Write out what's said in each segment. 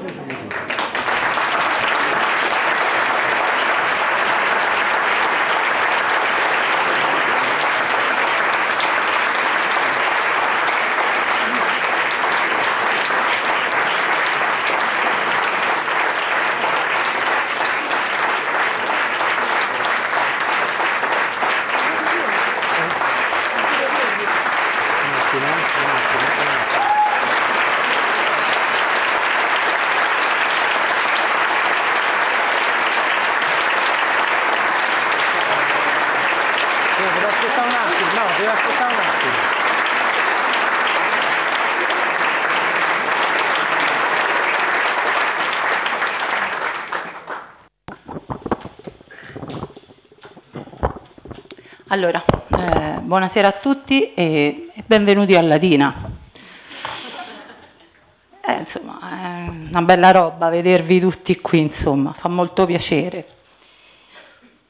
Gracias. Allora, eh, buonasera a tutti e benvenuti a Latina. Eh, insomma, è una bella roba vedervi tutti qui, insomma, fa molto piacere.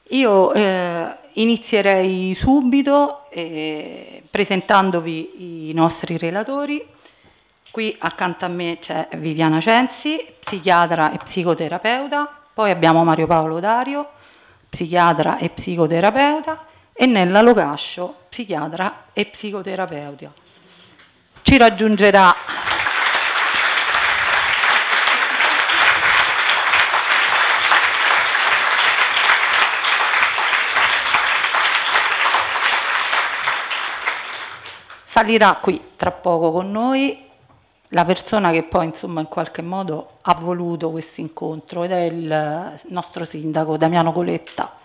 Io eh, inizierei subito eh, presentandovi i nostri relatori. Qui accanto a me c'è Viviana Censi, psichiatra e psicoterapeuta, poi abbiamo Mario Paolo Dario, psichiatra e psicoterapeuta, e Nella Locascio, psichiatra e psicoterapeuta. Ci raggiungerà. Salirà qui tra poco con noi la persona che poi insomma in qualche modo ha voluto questo incontro ed è il nostro sindaco Damiano Coletta.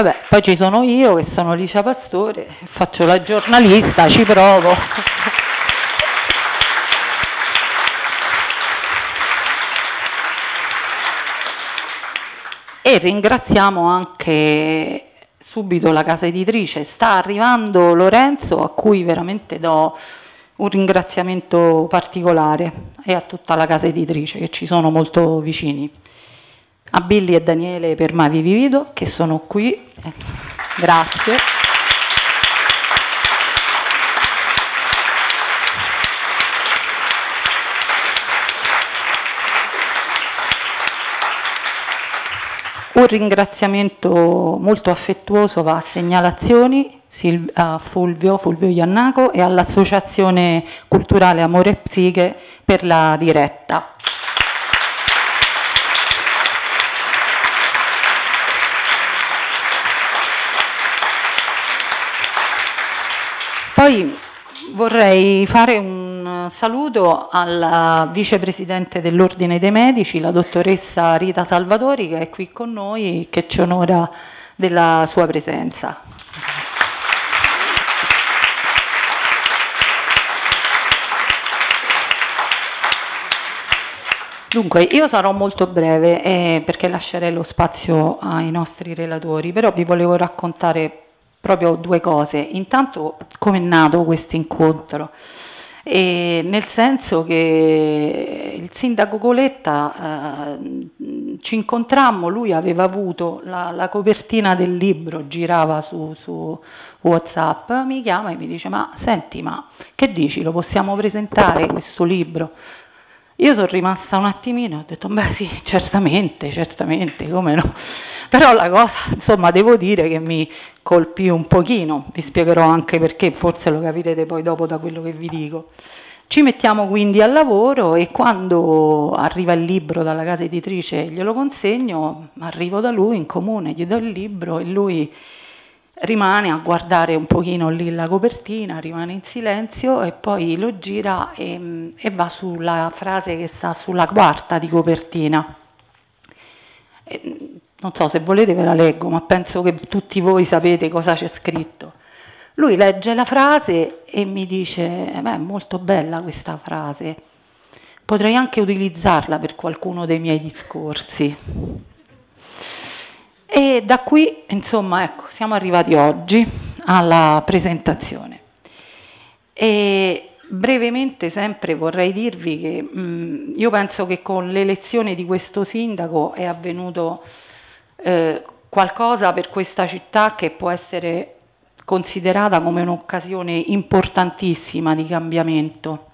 Vabbè, poi ci sono io che sono Licia Pastore, faccio la giornalista, ci provo. e ringraziamo anche subito la casa editrice. Sta arrivando Lorenzo a cui veramente do un ringraziamento particolare e a tutta la casa editrice che ci sono molto vicini a Billy e Daniele per Mavi Vivido che sono qui. Eh, grazie. Un ringraziamento molto affettuoso va a segnalazioni a Fulvio, Fulvio Iannaco e all'Associazione Culturale Amore e Psiche per la diretta. Poi vorrei fare un saluto alla vicepresidente dell'Ordine dei Medici, la dottoressa Rita Salvatori, che è qui con noi e che ci onora della sua presenza. Dunque, io sarò molto breve eh, perché lascerei lo spazio ai nostri relatori, però vi volevo raccontare proprio due cose. Intanto come è nato questo incontro? E nel senso che il sindaco Coletta eh, ci incontrammo, lui aveva avuto la, la copertina del libro, girava su, su, Whatsapp, mi chiama e mi dice ma senti ma che dici, lo possiamo presentare questo libro? Io sono rimasta un attimino e ho detto, beh sì, certamente, certamente, come no. Però la cosa, insomma, devo dire che mi colpì un pochino, vi spiegherò anche perché, forse lo capirete poi dopo da quello che vi dico. Ci mettiamo quindi al lavoro e quando arriva il libro dalla casa editrice glielo consegno, arrivo da lui in comune, gli do il libro e lui rimane a guardare un pochino lì la copertina, rimane in silenzio e poi lo gira e, e va sulla frase che sta sulla quarta di copertina. E, non so se volete ve la leggo, ma penso che tutti voi sapete cosa c'è scritto. Lui legge la frase e mi dice, eh, beh, è molto bella questa frase, potrei anche utilizzarla per qualcuno dei miei discorsi. E da qui, insomma, ecco, siamo arrivati oggi alla presentazione. E brevemente sempre vorrei dirvi che mh, mm, io penso che con l'elezione di questo sindaco è avvenuto eh, qualcosa per questa città che può essere considerata come un'occasione importantissima di cambiamento.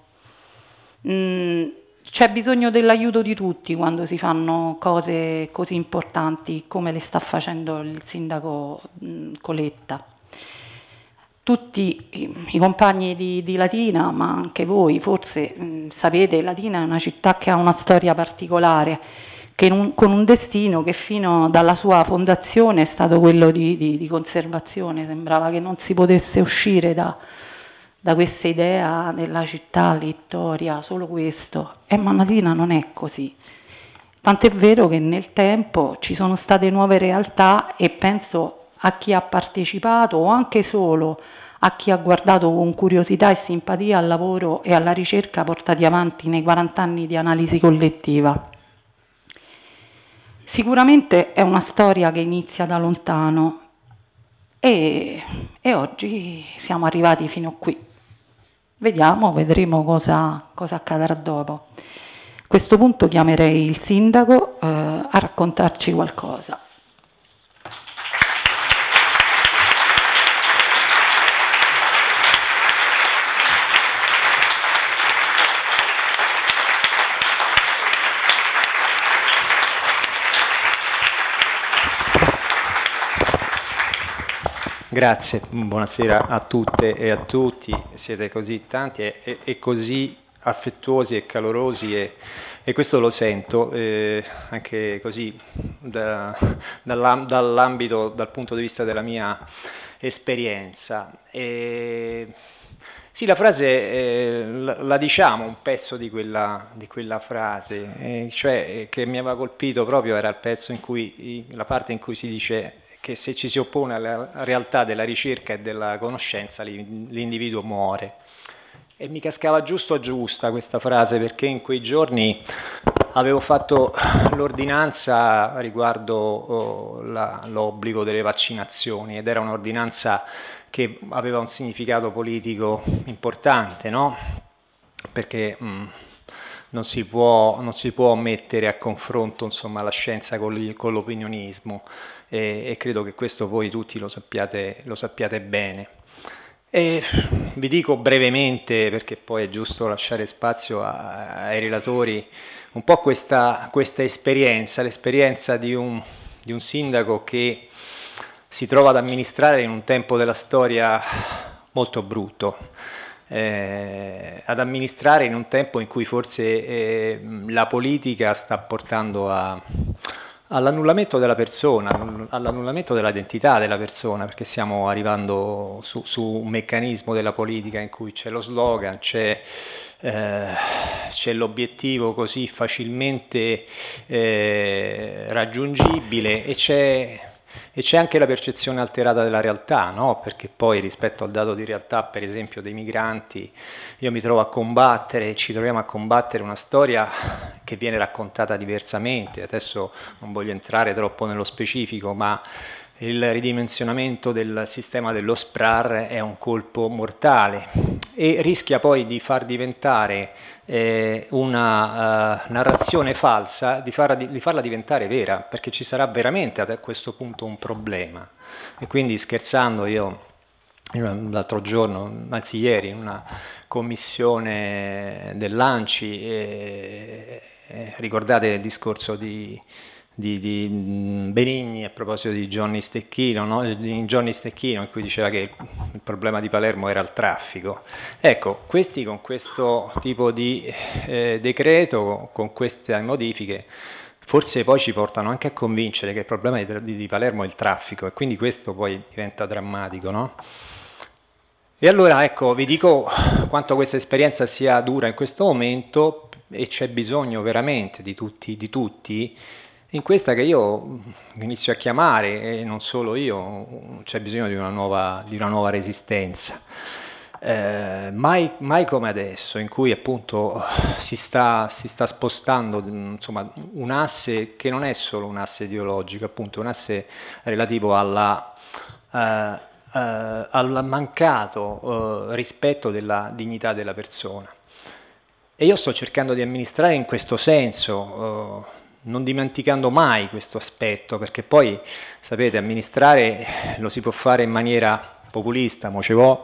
Mh, mm, c'è bisogno dell'aiuto di tutti quando si fanno cose così importanti come le sta facendo il sindaco Coletta. Tutti i compagni di, di Latina, ma anche voi forse sapete, Latina è una città che ha una storia particolare, un, con un destino che fino dalla sua fondazione è stato quello di, di, di conservazione, sembrava che non si potesse uscire da, da questa idea della città, Littoria, solo questo. E eh, Manalina non è così. Tant'è vero che nel tempo ci sono state nuove realtà e penso a chi ha partecipato o anche solo a chi ha guardato con curiosità e simpatia al lavoro e alla ricerca portati avanti nei 40 anni di analisi collettiva. Sicuramente è una storia che inizia da lontano e, e oggi siamo arrivati fino qui. Vediamo, vedremo cosa, cosa accadrà dopo. A questo punto chiamerei il sindaco eh, a raccontarci qualcosa. Grazie, buonasera a tutte e a tutti, siete così tanti e, e così affettuosi e calorosi e, e questo lo sento eh, anche così da, dall'ambito, dal punto di vista della mia esperienza. E, sì, la frase eh, la, la, diciamo, un pezzo di quella, di quella frase, eh, cioè eh, che mi aveva colpito proprio era il pezzo in cui, la parte in cui si dice che se ci si oppone alla realtà della ricerca e della conoscenza l'individuo muore. E mi cascava giusto a giusta questa frase perché in quei giorni avevo fatto l'ordinanza riguardo oh, l'obbligo delle vaccinazioni ed era un'ordinanza che aveva un significato politico importante, no? Perché mh, mm, non si, può, non si può mettere a confronto insomma, la scienza con l'opinionismo e, e credo che questo voi tutti lo sappiate, lo sappiate bene. E vi dico brevemente, perché poi è giusto lasciare spazio a, ai relatori, un po' questa, questa esperienza, l'esperienza di un, di un sindaco che si trova ad amministrare in un tempo della storia molto brutto, eh, ad amministrare in un tempo in cui forse eh, la politica sta portando a, all'annullamento della persona, all'annullamento dell'identità della persona, perché stiamo arrivando su, su, un meccanismo della politica in cui c'è lo slogan, c'è, eh, l'obiettivo così facilmente eh, raggiungibile e c'è e c'è anche la percezione alterata della realtà, no? perché poi rispetto al dato di realtà, per esempio, dei migranti, io mi trovo a combattere, ci troviamo a combattere una storia che viene raccontata diversamente. Adesso non voglio entrare troppo nello specifico, ma il ridimensionamento del sistema dello SPRAR è un colpo mortale e rischia poi di far diventare eh, una uh, narrazione falsa, di, far, di, farla diventare vera, perché ci sarà veramente a questo punto un problema. E quindi scherzando io l'altro giorno, anzi ieri, in una commissione dell'ANCI, eh, eh, ricordate il discorso di di, di, mm, Benigni a proposito di Johnny Stecchino, no? in Johnny Stecchino in cui diceva che il problema di Palermo era il traffico. Ecco, questi con questo tipo di eh, decreto, con queste modifiche, forse poi ci portano anche a convincere che il problema di, di Palermo è il traffico e quindi questo poi diventa drammatico, no? E allora ecco, vi dico quanto questa esperienza sia dura in questo momento e c'è bisogno veramente di tutti, di tutti in questa che io inizio a chiamare, e non solo io, c'è bisogno di una nuova, di una nuova resistenza. Eh, mai, mai, come adesso, in cui appunto si sta, si sta spostando insomma, un asse che non è solo un asse ideologico, appunto un asse relativo alla, eh, eh, al mancato eh, rispetto della dignità della persona. E io sto cercando di amministrare in questo senso eh, non dimenticando mai questo aspetto, perché poi, sapete, amministrare lo si può fare in maniera populista, mocevò,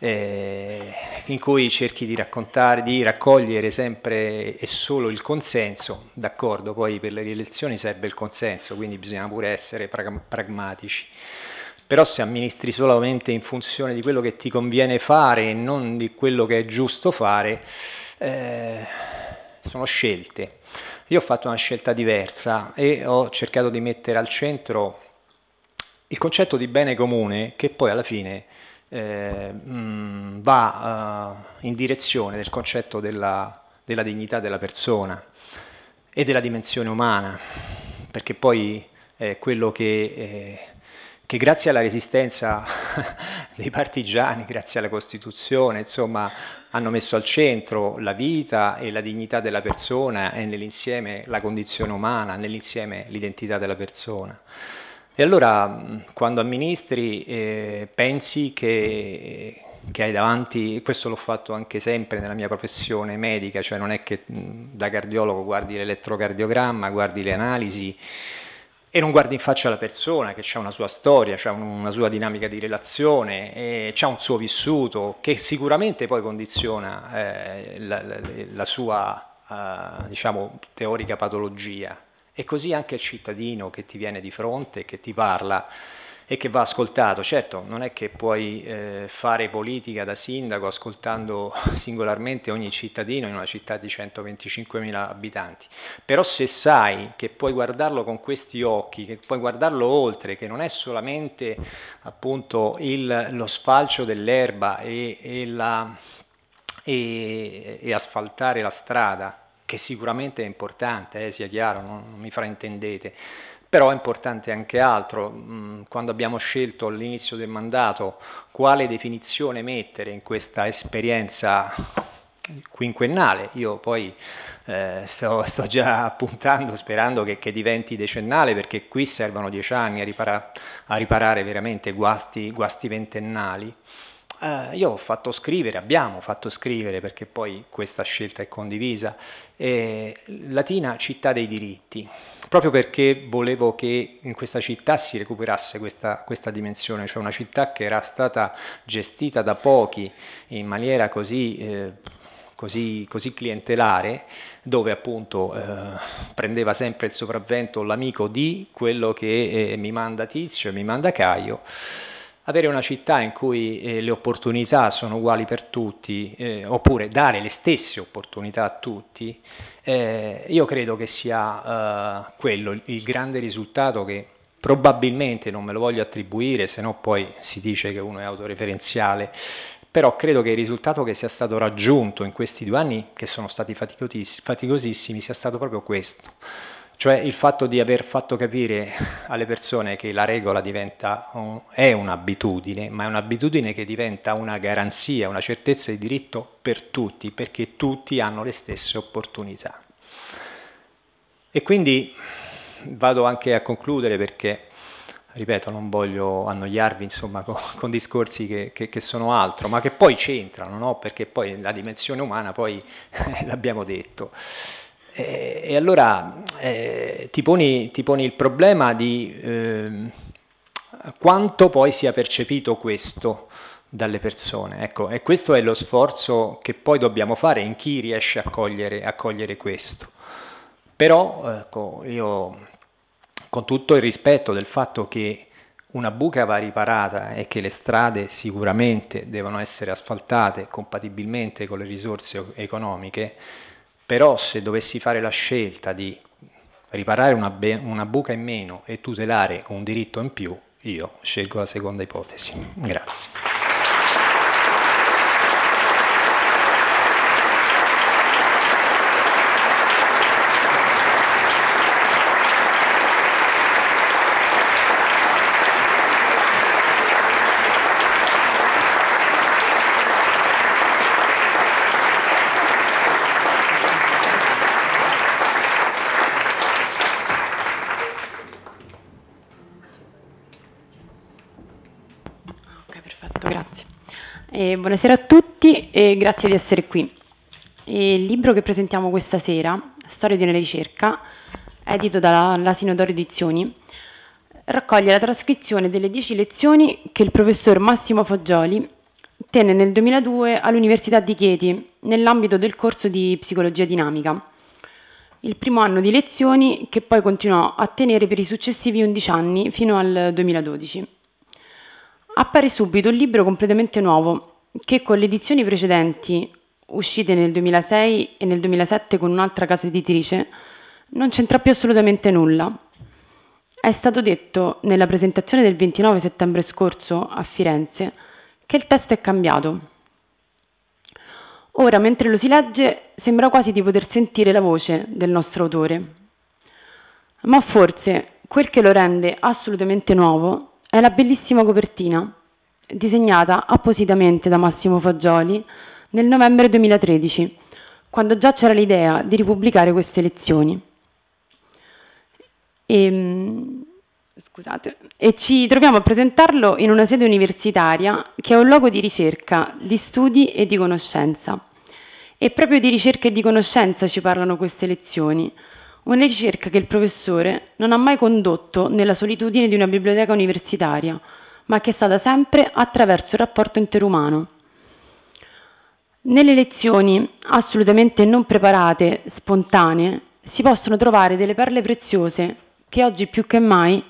eh, in cui cerchi di raccontare, di raccogliere sempre e solo il consenso, d'accordo, poi per le rielezioni serve il consenso, quindi bisogna pure essere pragmatici. Però se amministri solamente in funzione di quello che ti conviene fare e non di quello che è giusto fare, eh, sono scelte io ho fatto una scelta diversa e ho cercato di mettere al centro il concetto di bene comune che poi alla fine eh, mm, va uh, in direzione del concetto della, della dignità della persona e della dimensione umana, perché poi è quello che... Eh, che grazie alla resistenza dei partigiani, grazie alla Costituzione, insomma, hanno messo al centro la vita e la dignità della persona e nell'insieme la condizione umana, nell'insieme l'identità della persona. E allora quando amministri eh, pensi che, che, hai davanti, e questo l'ho fatto anche sempre nella mia professione medica, cioè non è che da cardiologo guardi l'elettrocardiogramma, guardi le analisi, e non guardi in faccia la persona che c'è una sua storia, c'è una sua dinamica di relazione, c'è un suo vissuto che sicuramente poi condiziona eh, la, la, la, sua eh, diciamo, teorica patologia. E così anche il cittadino che ti viene di fronte, che ti parla, e che va ascoltato. Certo, non è che puoi eh, fare politica da sindaco ascoltando singolarmente ogni cittadino in una città di 125.000 abitanti, però se sai che puoi guardarlo con questi occhi, che puoi guardarlo oltre, che non è solamente appunto il, lo sfalcio dell'erba e, e, e, e asfaltare la strada, che sicuramente è importante, eh, sia chiaro, non, non mi fraintendete, però è importante anche altro, mm, quando abbiamo scelto all'inizio del mandato quale definizione mettere in questa esperienza quinquennale, io poi eh, sto, sto, già appuntando sperando che, che, diventi decennale perché qui servono dieci anni a, ripara a riparare veramente guasti, guasti ventennali. Uh, io ho fatto scrivere, abbiamo fatto scrivere, perché poi questa scelta è condivisa, eh, Latina città dei diritti, proprio perché volevo che in questa città si recuperasse questa, questa dimensione, cioè una città che era stata gestita da pochi in maniera così... Eh, Così, così, clientelare, dove appunto eh, prendeva sempre il sopravvento l'amico di quello che eh, mi manda Tizio e mi manda Caio avere una città in cui eh, le opportunità sono uguali per tutti, eh, oppure dare le stesse opportunità a tutti, eh, io credo che sia eh, quello il grande risultato che probabilmente non me lo voglio attribuire, se no poi si dice che uno è autoreferenziale, però credo che il risultato che sia stato raggiunto in questi due anni, che sono stati faticosissimi, sia stato proprio questo cioè il fatto di aver fatto capire alle persone che la regola diventa, è un'abitudine, ma è un'abitudine che diventa una garanzia, una certezza di diritto per tutti, perché tutti hanno le stesse opportunità. E quindi vado anche a concludere perché ripeto, non voglio annoiarvi insomma, con, con, discorsi che, che, che, sono altro, ma che poi c'entrano, no? perché poi la dimensione umana, poi l'abbiamo detto. E, eh, e allora eh, ti, poni, ti, poni, il problema di eh, quanto poi sia percepito questo dalle persone. Ecco, e questo è lo sforzo che poi dobbiamo fare in chi riesce a cogliere, a cogliere questo. Però ecco, io con tutto il rispetto del fatto che una buca va riparata e che le strade sicuramente devono essere asfaltate compatibilmente con le risorse economiche, però se dovessi fare la scelta di riparare una, una, buca in meno e tutelare un diritto in più, io scelgo la seconda ipotesi. Grazie. buonasera a tutti e grazie di essere qui. Il libro che presentiamo questa sera, Storia di una ricerca, edito dall'Asino d'Oro Edizioni, raccoglie la trascrizione delle dieci lezioni che il professor Massimo Foggioli tenne nel 2002 all'Università di Chieti nell'ambito del corso di Psicologia Dinamica, il primo anno di lezioni che poi continuò a tenere per i successivi 11 anni fino al 2012 appare subito un libro completamente nuovo, che con le edizioni precedenti, uscite nel 2006 e nel 2007 con un'altra casa editrice, non c'entra più assolutamente nulla. È stato detto nella presentazione del 29 settembre scorso a Firenze che il testo è cambiato. Ora, mentre lo si legge, sembra quasi di poter sentire la voce del nostro autore. Ma forse quel che lo rende assolutamente nuovo è la bellissima copertina disegnata appositamente da Massimo Fagioli nel novembre 2013, quando già c'era l'idea di ripubblicare queste lezioni. E, ehm, scusate, e ci troviamo a presentarlo in una sede universitaria che è un luogo di ricerca, di studi e di conoscenza. E proprio di ricerca e di conoscenza ci parlano queste lezioni, una ricerca che il professore non ha mai condotto nella solitudine di una biblioteca universitaria, ma che è stata sempre attraverso il rapporto interumano. Nelle lezioni assolutamente non preparate, spontanee, si possono trovare delle perle preziose che oggi più che mai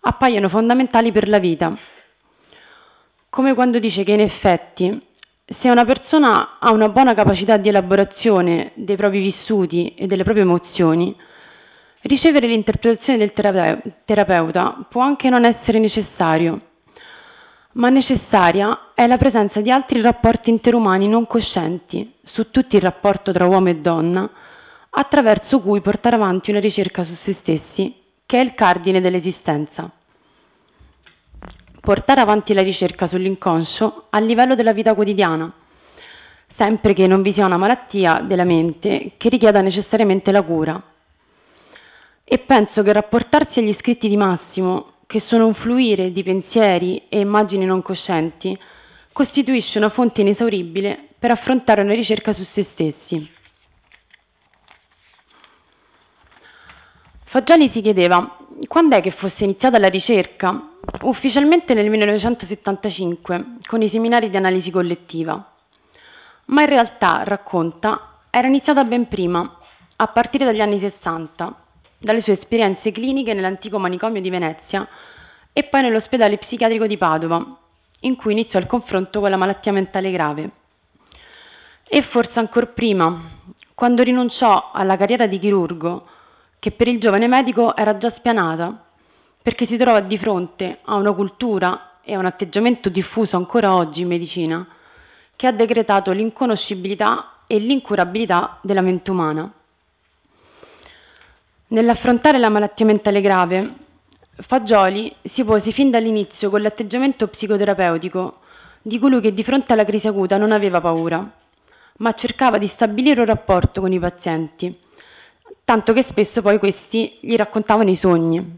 appaiono fondamentali per la vita. Come quando dice che in effetti se una persona ha una buona capacità di elaborazione dei propri vissuti e delle proprie emozioni, ricevere l'interpretazione del terapeuta può anche non essere necessario ma necessaria è la presenza di altri rapporti interumani non coscienti, su tutti il rapporto tra uomo e donna, attraverso cui portare avanti una ricerca su se stessi, che è il cardine dell'esistenza. Portare avanti la ricerca sull'inconscio a livello della vita quotidiana, sempre che non vi sia una malattia della mente che richieda necessariamente la cura. E penso che rapportarsi agli scritti di Massimo che sono un fluire di pensieri e immagini non coscienti, costituisce una fonte inesauribile per affrontare una ricerca su se stessi. Fagiani si chiedeva quando è che fosse iniziata la ricerca? Ufficialmente nel 1975, con i seminari di analisi collettiva. Ma in realtà, racconta, era iniziata ben prima, a partire dagli anni 60, dalle sue esperienze cliniche nell'antico manicomio di Venezia e poi nell'ospedale psichiatrico di Padova, in cui iniziò il confronto con la malattia mentale grave. E forse ancora prima, quando rinunciò alla carriera di chirurgo, che per il giovane medico era già spianata, perché si trova di fronte a una cultura e a un atteggiamento diffuso ancora oggi in medicina, che ha decretato l'inconoscibilità e l'incurabilità della mente umana. Nell'affrontare la malattia mentale grave, Fagioli si pose fin dall'inizio con l'atteggiamento psicoterapeutico di colui che di fronte alla crisi acuta non aveva paura, ma cercava di stabilire un rapporto con i pazienti, tanto che spesso poi questi gli raccontavano i sogni.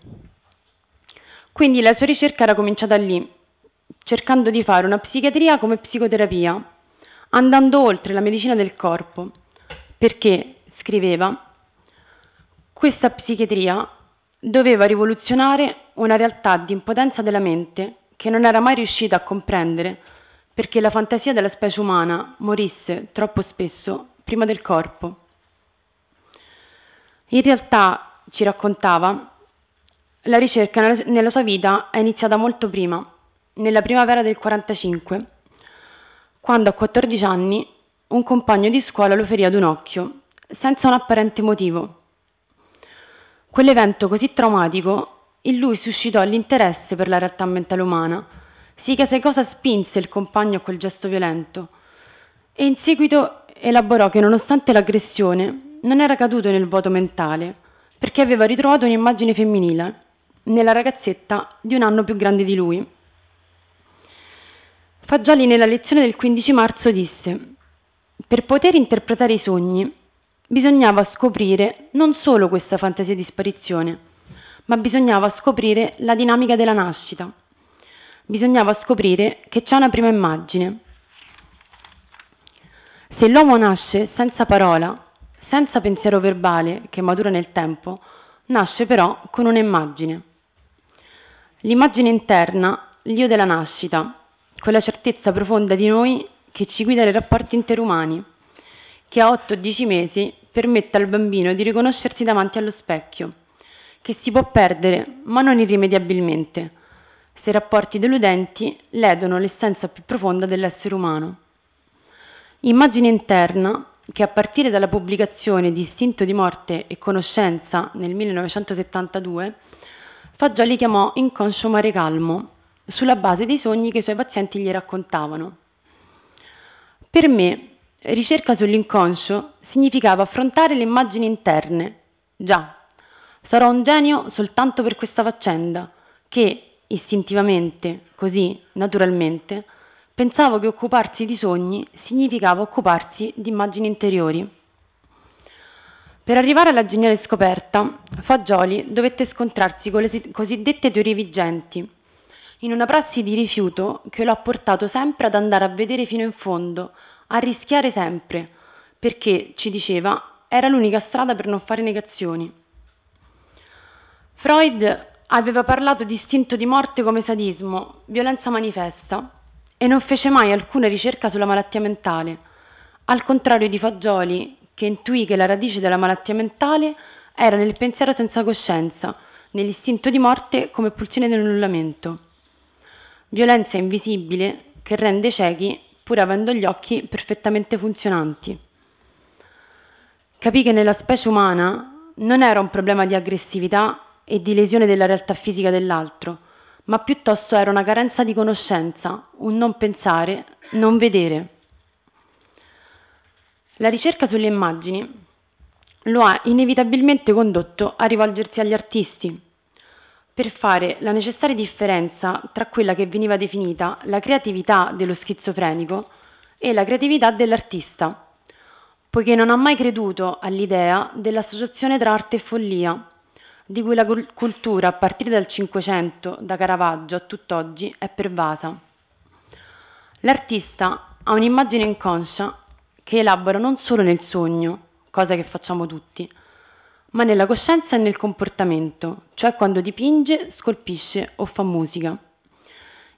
Quindi la sua ricerca era cominciata lì, cercando di fare una psichiatria come psicoterapia, andando oltre la medicina del corpo, perché, scriveva, questa psichiatria doveva rivoluzionare una realtà di impotenza della mente che non era mai riuscita a comprendere perché la fantasia della specie umana morisse troppo spesso prima del corpo. In realtà, ci raccontava, la ricerca nella sua vita è iniziata molto prima, nella primavera del 45, quando a 14 anni un compagno di scuola lo ferì ad un occhio, senza un apparente motivo. Quell'evento così traumatico in lui suscitò l'interesse per la realtà mentale umana, sì che se cosa spinse il compagno a quel gesto violento, e in seguito elaborò che nonostante l'aggressione non era caduto nel vuoto mentale, perché aveva ritrovato un'immagine femminile nella ragazzetta di un anno più grande di lui. Fagioli nella lezione del 15 marzo disse, per poter interpretare i sogni bisognava scoprire non solo questa fantasia di sparizione, ma bisognava scoprire la dinamica della nascita. Bisognava scoprire che c'è una prima immagine. Se l'uomo nasce senza parola, senza pensiero verbale che matura nel tempo, nasce però con un'immagine. L'immagine interna, l'io della nascita, quella certezza profonda di noi che ci guida nei rapporti interumani, che a 8-10 mesi permette al bambino di riconoscersi davanti allo specchio, che si può perdere, ma non irrimediabilmente, se i rapporti deludenti ledono l'essenza più profonda dell'essere umano. Immagine interna che a partire dalla pubblicazione di Istinto di morte e conoscenza nel 1972 Fagioli chiamò inconscio mare calmo, sulla base dei sogni che i suoi pazienti gli raccontavano. Per me ricerca sull'inconscio significava affrontare le immagini interne. Già, sarò un genio soltanto per questa faccenda, che istintivamente, così, naturalmente, pensavo che occuparsi di sogni significava occuparsi di immagini interiori. Per arrivare alla geniale scoperta, Fagioli dovette scontrarsi con le cosiddette teorie vigenti, in una prassi di rifiuto che lo ha portato sempre ad andare a vedere fino in fondo, a rischiare sempre, perché, ci diceva, era l'unica strada per non fare negazioni. Freud aveva parlato di istinto di morte come sadismo, violenza manifesta, e non fece mai alcuna ricerca sulla malattia mentale, al contrario di Fagioli, che intuì che la radice della malattia mentale era nel pensiero senza coscienza, nell'istinto di morte come pulsione dell'annullamento. Violenza invisibile che rende ciechi pur avendo gli occhi perfettamente funzionanti. Capì che nella specie umana non era un problema di aggressività e di lesione della realtà fisica dell'altro, ma piuttosto era una carenza di conoscenza, un non pensare, non vedere. La ricerca sulle immagini lo ha inevitabilmente condotto a rivolgersi agli artisti, per fare la necessaria differenza tra quella che veniva definita la creatività dello schizofrenico e la creatività dell'artista, poiché non ha mai creduto all'idea dell'associazione tra arte e follia, di cui la cultura a partire dal Cinquecento, da Caravaggio a tutt'oggi, è pervasa. L'artista ha un'immagine inconscia che elabora non solo nel sogno, cosa che facciamo tutti, ma nella coscienza e nel comportamento, cioè quando dipinge, scolpisce o fa musica.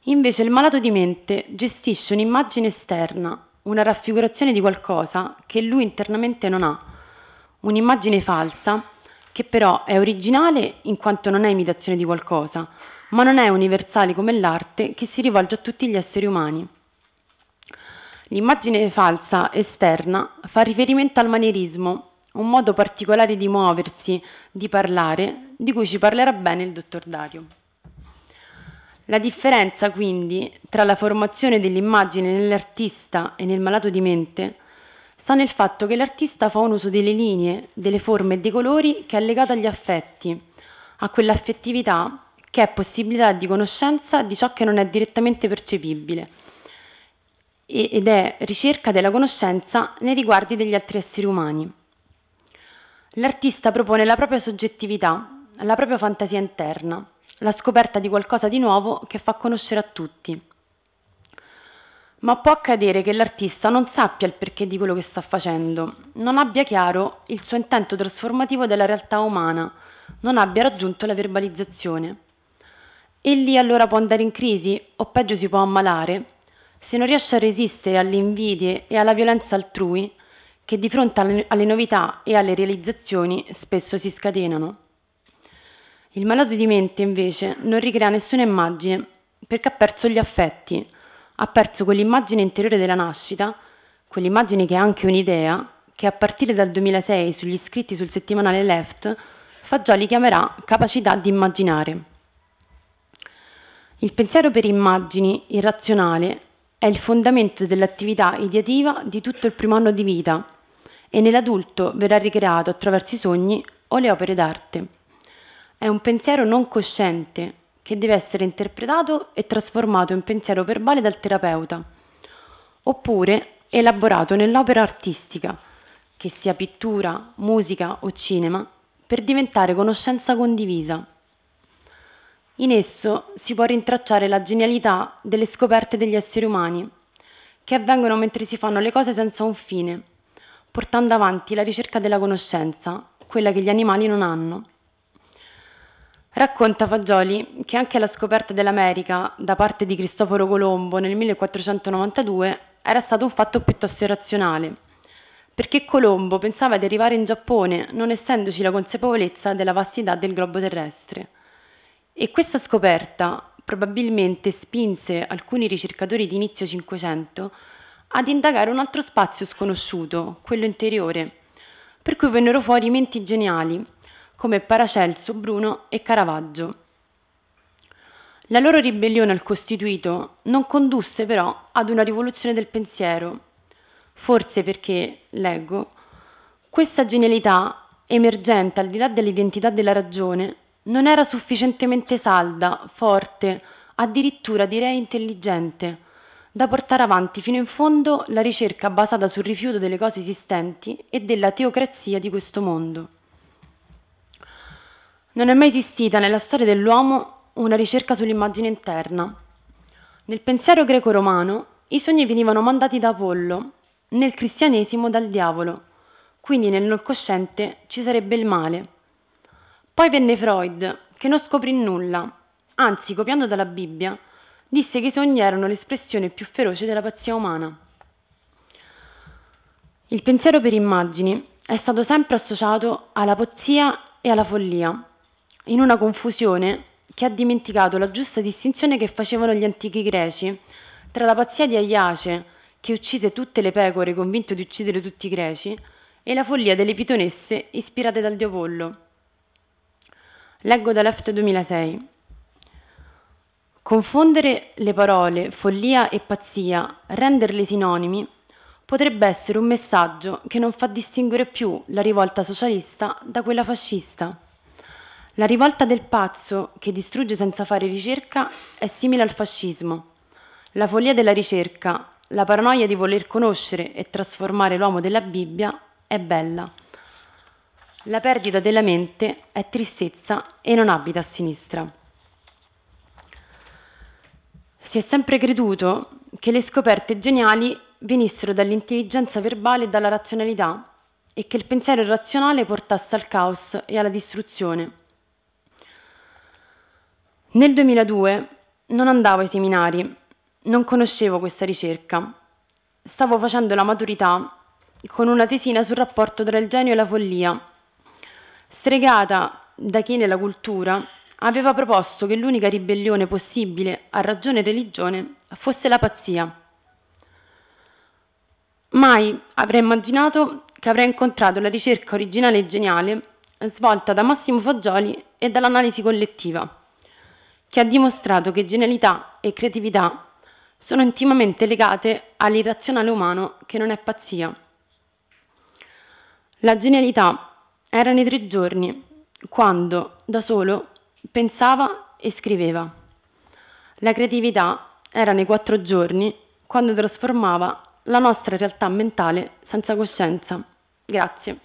Invece il malato di mente gestisce un'immagine esterna, una raffigurazione di qualcosa che lui internamente non ha, un'immagine falsa che però è originale in quanto non è imitazione di qualcosa, ma non è universale come l'arte che si rivolge a tutti gli esseri umani. L'immagine falsa esterna fa riferimento al manierismo, un modo particolare di muoversi, di parlare, di cui ci parlerà bene il dottor Dario. La differenza quindi tra la formazione dell'immagine nell'artista e nel malato di mente sta nel fatto che l'artista fa un uso delle linee, delle forme e dei colori che è legato agli affetti, a quell'affettività che è possibilità di conoscenza di ciò che non è direttamente percepibile ed è ricerca della conoscenza nei riguardi degli altri esseri umani. L'artista propone la propria soggettività, la propria fantasia interna, la scoperta di qualcosa di nuovo che fa conoscere a tutti. Ma può accadere che l'artista non sappia il perché di quello che sta facendo, non abbia chiaro il suo intento trasformativo della realtà umana, non abbia raggiunto la verbalizzazione. E lì allora può andare in crisi, o peggio si può ammalare, se non riesce a resistere alle invidie e alla violenza altrui, che di fronte alle novità e alle realizzazioni spesso si scatenano. Il malato di mente invece non ricrea nessuna immagine perché ha perso gli affetti, ha perso quell'immagine interiore della nascita, quell'immagine che è anche un'idea, che a partire dal 2006 sugli iscritti sul settimanale Left Fagioli chiamerà capacità di immaginare. Il pensiero per immagini irrazionale è il fondamento dell'attività ideativa di tutto il primo anno di vita e nell'adulto verrà ricreato attraverso i sogni o le opere d'arte. È un pensiero non cosciente che deve essere interpretato e trasformato in pensiero verbale dal terapeuta, oppure elaborato nell'opera artistica, che sia pittura, musica o cinema, per diventare conoscenza condivisa. In esso si può rintracciare la genialità delle scoperte degli esseri umani, che avvengono mentre si fanno le cose senza un fine portando avanti la ricerca della conoscenza, quella che gli animali non hanno. Racconta Fagioli che anche la scoperta dell'America da parte di Cristoforo Colombo nel 1492 era stato un fatto piuttosto irrazionale, perché Colombo pensava di arrivare in Giappone non essendoci la consapevolezza della vastità del globo terrestre. E questa scoperta probabilmente spinse alcuni ricercatori di inizio Cinquecento ad indagare un altro spazio sconosciuto, quello interiore, per cui vennero fuori menti geniali, come Paracelso, Bruno e Caravaggio. La loro ribellione al Costituito non condusse però ad una rivoluzione del pensiero, forse perché, leggo, questa genialità, emergente al di là dell'identità della ragione, non era sufficientemente salda, forte, addirittura direi intelligente, da portare avanti fino in fondo la ricerca basata sul rifiuto delle cose esistenti e della teocrazia di questo mondo. Non è mai esistita nella storia dell'uomo una ricerca sull'immagine interna. Nel pensiero greco-romano i sogni venivano mandati da Apollo, nel cristianesimo dal diavolo, quindi nel non cosciente ci sarebbe il male. Poi venne Freud, che non scoprì nulla, anzi copiando dalla Bibbia, disse che i sogni erano l'espressione più feroce della pazzia umana. Il pensiero per immagini è stato sempre associato alla pazzia e alla follia, in una confusione che ha dimenticato la giusta distinzione che facevano gli antichi greci tra la pazzia di Aiace, che uccise tutte le pecore convinto di uccidere tutti i greci, e la follia delle pitonesse ispirate dal dio Pollo. Leggo da Left 2006. Confondere le parole follia e pazzia, renderle sinonimi, potrebbe essere un messaggio che non fa distinguere più la rivolta socialista da quella fascista. La rivolta del pazzo, che distrugge senza fare ricerca, è simile al fascismo. La follia della ricerca, la paranoia di voler conoscere e trasformare l'uomo della Bibbia, è bella. La perdita della mente è tristezza e non abita a sinistra. Si è sempre creduto che le scoperte geniali venissero dall'intelligenza verbale e dalla razionalità e che il pensiero razionale portasse al caos e alla distruzione. Nel 2002 non andavo ai seminari, non conoscevo questa ricerca. Stavo facendo la maturità con una tesina sul rapporto tra il genio e la follia, stregata da chi nella cultura aveva proposto che l'unica ribellione possibile a ragione e religione fosse la pazzia. Mai avrei immaginato che avrei incontrato la ricerca originale e geniale svolta da Massimo Fagioli e dall'analisi collettiva, che ha dimostrato che genialità e creatività sono intimamente legate all'irrazionale umano che non è pazzia. La genialità era nei tre giorni, quando, da solo, pensava e scriveva. La creatività era nei quattro giorni quando trasformava la nostra realtà mentale senza coscienza. Grazie.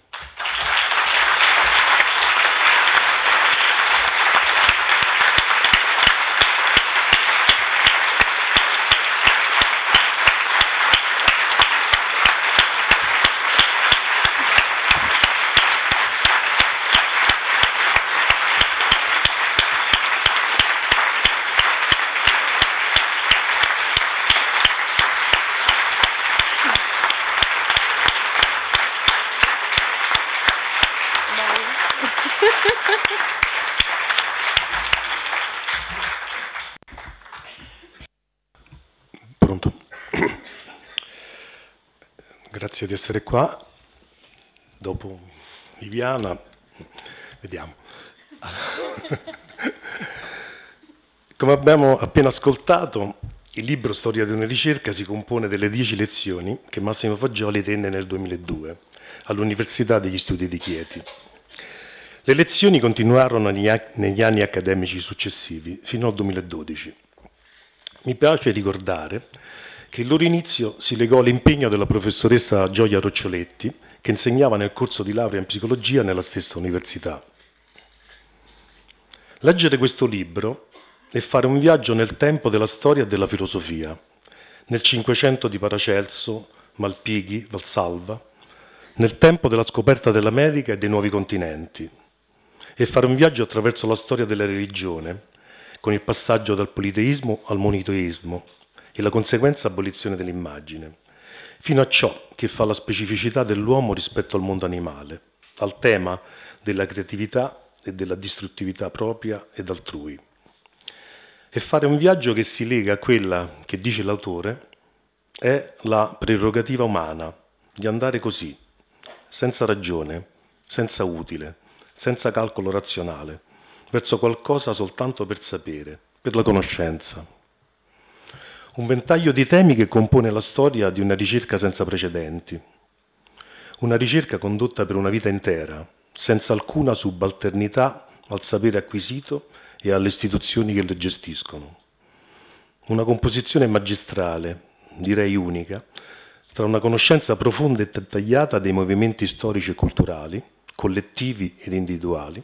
di essere qua. Dopo Viviana, vediamo. Allora. Come abbiamo appena ascoltato, il libro Storia di una ricerca si compone delle dieci lezioni che Massimo Fagioli tenne nel 2002 all'Università degli Studi di Chieti. Le lezioni continuarono negli anni accademici successivi, fino al 2012. Mi piace ricordare che il loro inizio si legò all'impegno della professoressa Gioia Roccioletti, che insegnava nel corso di laurea in psicologia nella stessa università. Leggere questo libro è fare un viaggio nel tempo della storia e della filosofia, nel Cinquecento di Paracelso, Malpighi, Valsalva, nel tempo della scoperta dell'America e dei nuovi continenti, e fare un viaggio attraverso la storia della religione, con il passaggio dal politeismo al monitoismo, e la conseguenza abolizione dell'immagine, fino a ciò che fa la specificità dell'uomo rispetto al mondo animale, al tema della creatività e della distruttività propria ed altrui. E fare un viaggio che si lega a quella che dice l'autore è la prerogativa umana di andare così, senza ragione, senza utile, senza calcolo razionale, verso qualcosa soltanto per sapere, per la conoscenza un ventaglio di temi che compone la storia di una ricerca senza precedenti. Una ricerca condotta per una vita intera, senza alcuna subalternità al sapere acquisito e alle istituzioni che lo gestiscono. Una composizione magistrale, direi unica, tra una conoscenza profonda e dettagliata dei movimenti storici e culturali, collettivi ed individuali,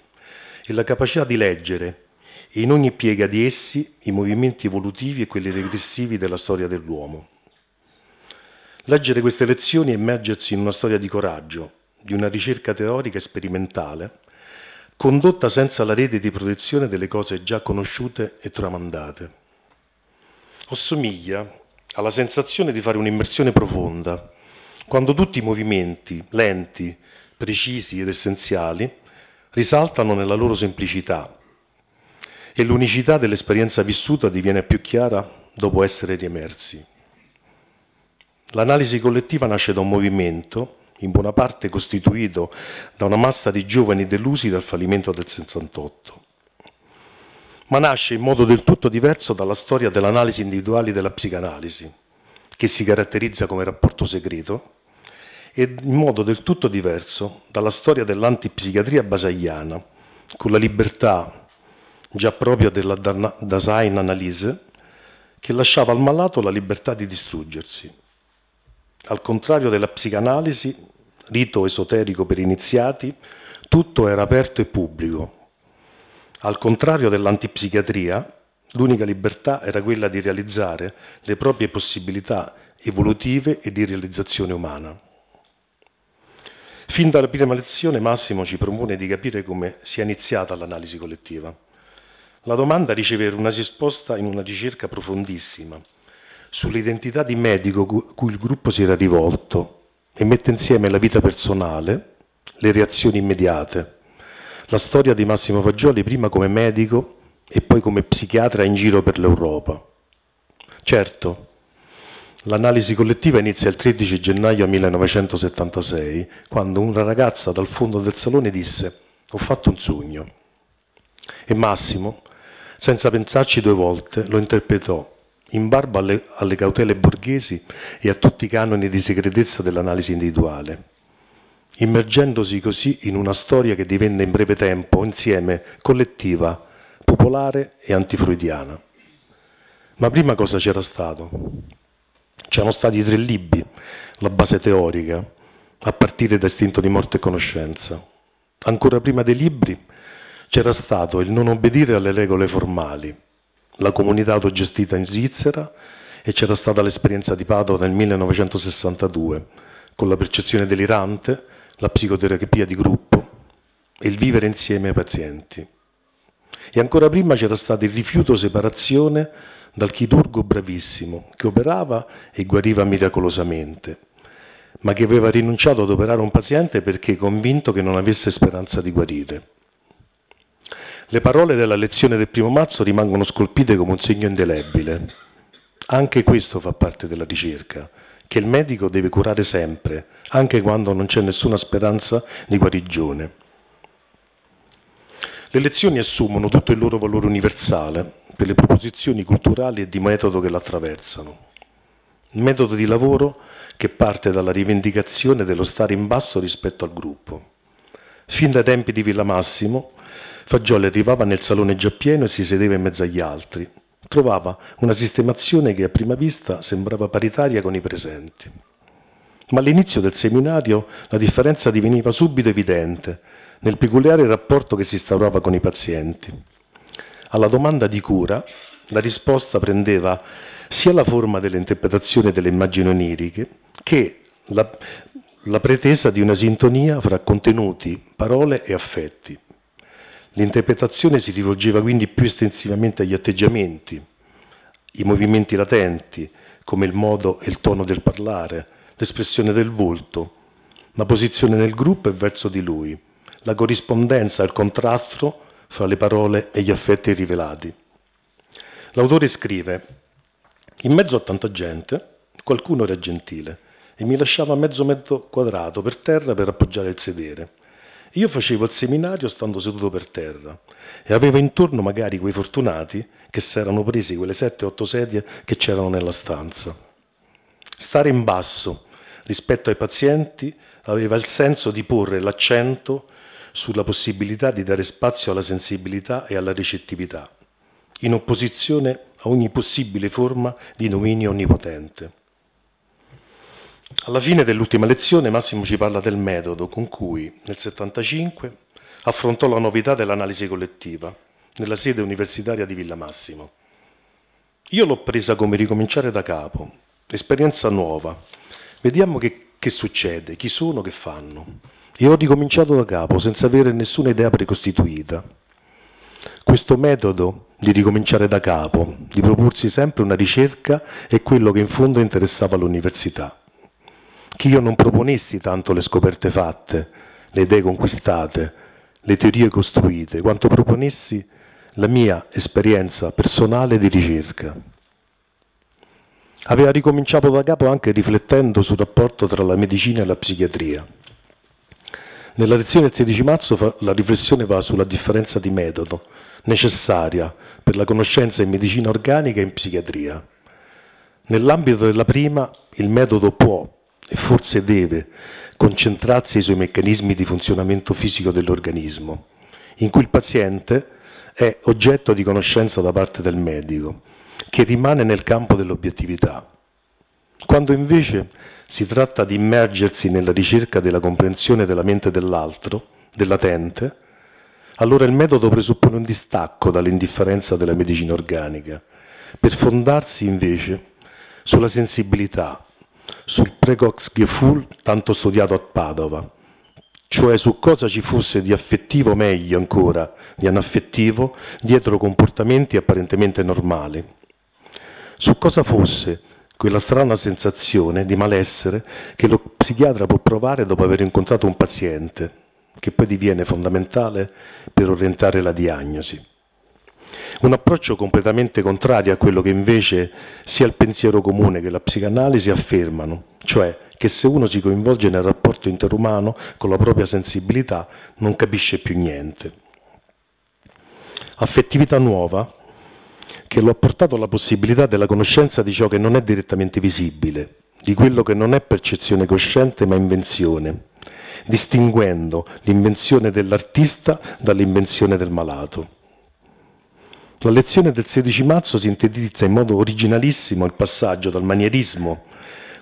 e la capacità di leggere, e in ogni piega di essi i movimenti evolutivi e quelli regressivi della storia dell'uomo. Leggere queste lezioni e immergersi in una storia di coraggio, di una ricerca teorica e sperimentale, condotta senza la rete di protezione delle cose già conosciute e tramandate. Assomiglia alla sensazione di fare un'immersione profonda, quando tutti i movimenti, lenti, precisi ed essenziali, risaltano nella loro semplicità, e l'unicità dell'esperienza vissuta diviene più chiara dopo essere riemersi. L'analisi collettiva nasce da un movimento, in buona parte costituito da una massa di giovani delusi dal fallimento del 68, ma nasce in modo del tutto diverso dalla storia dell'analisi individuale della psicanalisi, che si caratterizza come rapporto segreto, e in modo del tutto diverso dalla storia dell'antipsichiatria basagliana, con la libertà già propria della Dasein-Analyse, che lasciava al malato la libertà di distruggersi. Al contrario della psicanalisi, rito esoterico per iniziati, tutto era aperto e pubblico. Al contrario dell'antipsichiatria, l'unica libertà era quella di realizzare le proprie possibilità evolutive e di realizzazione umana. Fin dalla prima lezione Massimo ci propone di capire come sia iniziata l'analisi collettiva. La domanda riceve una risposta in una ricerca profondissima sull'identità di medico cui il gruppo si era rivolto e mette insieme la vita personale, le reazioni immediate, la storia di Massimo Fagioli prima come medico e poi come psichiatra in giro per l'Europa. Certo, l'analisi collettiva inizia il 13 gennaio 1976, quando una ragazza dal fondo del salone disse ho fatto un sogno. E Massimo, senza pensarci due volte lo interpretò, in barba alle, alle cautele borghesi e a tutti i canoni di segretezza dell'analisi individuale, immergendosi così in una storia che divenne in breve tempo, insieme, collettiva, popolare e antifreudiana. Ma prima cosa c'era stato? C'erano stati tre libri, la base teorica, a partire da Istinto di morte e conoscenza. Ancora prima dei libri c'era stato il non obbedire alle regole formali, la comunità autogestita in Svizzera e c'era stata l'esperienza di Padova nel 1962, con la percezione delirante, la psicoterapia di gruppo e il vivere insieme ai pazienti. E ancora prima c'era stato il rifiuto separazione dal chirurgo bravissimo che operava e guariva miracolosamente, ma che aveva rinunciato ad operare un paziente perché convinto che non avesse speranza di guarire. Le parole della lezione del primo marzo rimangono scolpite come un segno indelebile. Anche questo fa parte della ricerca, che il medico deve curare sempre, anche quando non c'è nessuna speranza di guarigione. Le lezioni assumono tutto il loro valore universale per le proposizioni culturali e di metodo che l'attraversano. Un metodo di lavoro che parte dalla rivendicazione dello stare in basso rispetto al gruppo. Fin dai tempi di Villa Massimo, Fagioli arrivava nel salone già pieno e si sedeva in mezzo agli altri. Trovava una sistemazione che a prima vista sembrava paritaria con i presenti. Ma all'inizio del seminario la differenza diveniva subito evidente nel peculiare rapporto che si instaurava con i pazienti. Alla domanda di cura la risposta prendeva sia la forma dell'interpretazione delle immagini oniriche che la, la pretesa di una sintonia fra contenuti, parole e affetti. L'interpretazione si rivolgeva quindi più estensivamente agli atteggiamenti, i movimenti latenti, come il modo e il tono del parlare, l'espressione del volto, la posizione nel gruppo e verso di lui, la corrispondenza e il contrasto fra le parole e gli affetti rivelati. L'autore scrive, in mezzo a tanta gente, qualcuno era gentile e mi lasciava mezzo mezzo quadrato per terra per appoggiare il sedere. Io facevo il seminario stando seduto per terra e avevo intorno magari quei fortunati che si erano presi quelle 7-8 sedie che c'erano nella stanza. Stare in basso rispetto ai pazienti aveva il senso di porre l'accento sulla possibilità di dare spazio alla sensibilità e alla ricettività, in opposizione a ogni possibile forma di dominio onnipotente. Alla fine dell'ultima lezione Massimo ci parla del metodo con cui nel 1975 affrontò la novità dell'analisi collettiva nella sede universitaria di Villa Massimo. Io l'ho presa come ricominciare da capo, esperienza nuova. Vediamo che, che succede, chi sono, che fanno. E ho ricominciato da capo senza avere nessuna idea precostituita. Questo metodo di ricominciare da capo, di proporsi sempre una ricerca, è quello che in fondo interessava l'università che io non proponessi tanto le scoperte fatte, le idee conquistate, le teorie costruite, quanto proponessi la mia esperienza personale di ricerca. Aveva ricominciato da capo anche riflettendo sul rapporto tra la medicina e la psichiatria. Nella lezione del 16 marzo la riflessione va sulla differenza di metodo necessaria per la conoscenza in medicina organica e in psichiatria. Nell'ambito della prima, il metodo può e forse deve concentrarsi sui meccanismi di funzionamento fisico dell'organismo, in cui il paziente è oggetto di conoscenza da parte del medico, che rimane nel campo dell'obiettività. Quando invece si tratta di immergersi nella ricerca della comprensione della mente dell'altro, dell'atente, allora il metodo presuppone un distacco dall'indifferenza della medicina organica, per fondarsi invece sulla sensibilità, sul Precox-Gefühl tanto studiato a Padova, cioè su cosa ci fosse di affettivo, meglio ancora, di anaffettivo, dietro comportamenti apparentemente normali, su cosa fosse quella strana sensazione di malessere che lo psichiatra può provare dopo aver incontrato un paziente, che poi diviene fondamentale per orientare la diagnosi. Un approccio completamente contrario a quello che invece sia il pensiero comune che la psicanalisi affermano, cioè che se uno si coinvolge nel rapporto interumano con la propria sensibilità non capisce più niente. Affettività nuova che lo ha portato alla possibilità della conoscenza di ciò che non è direttamente visibile, di quello che non è percezione cosciente ma invenzione, distinguendo l'invenzione dell'artista dall'invenzione del malato. La lezione del 16 marzo sintetizza in modo originalissimo il passaggio dal manierismo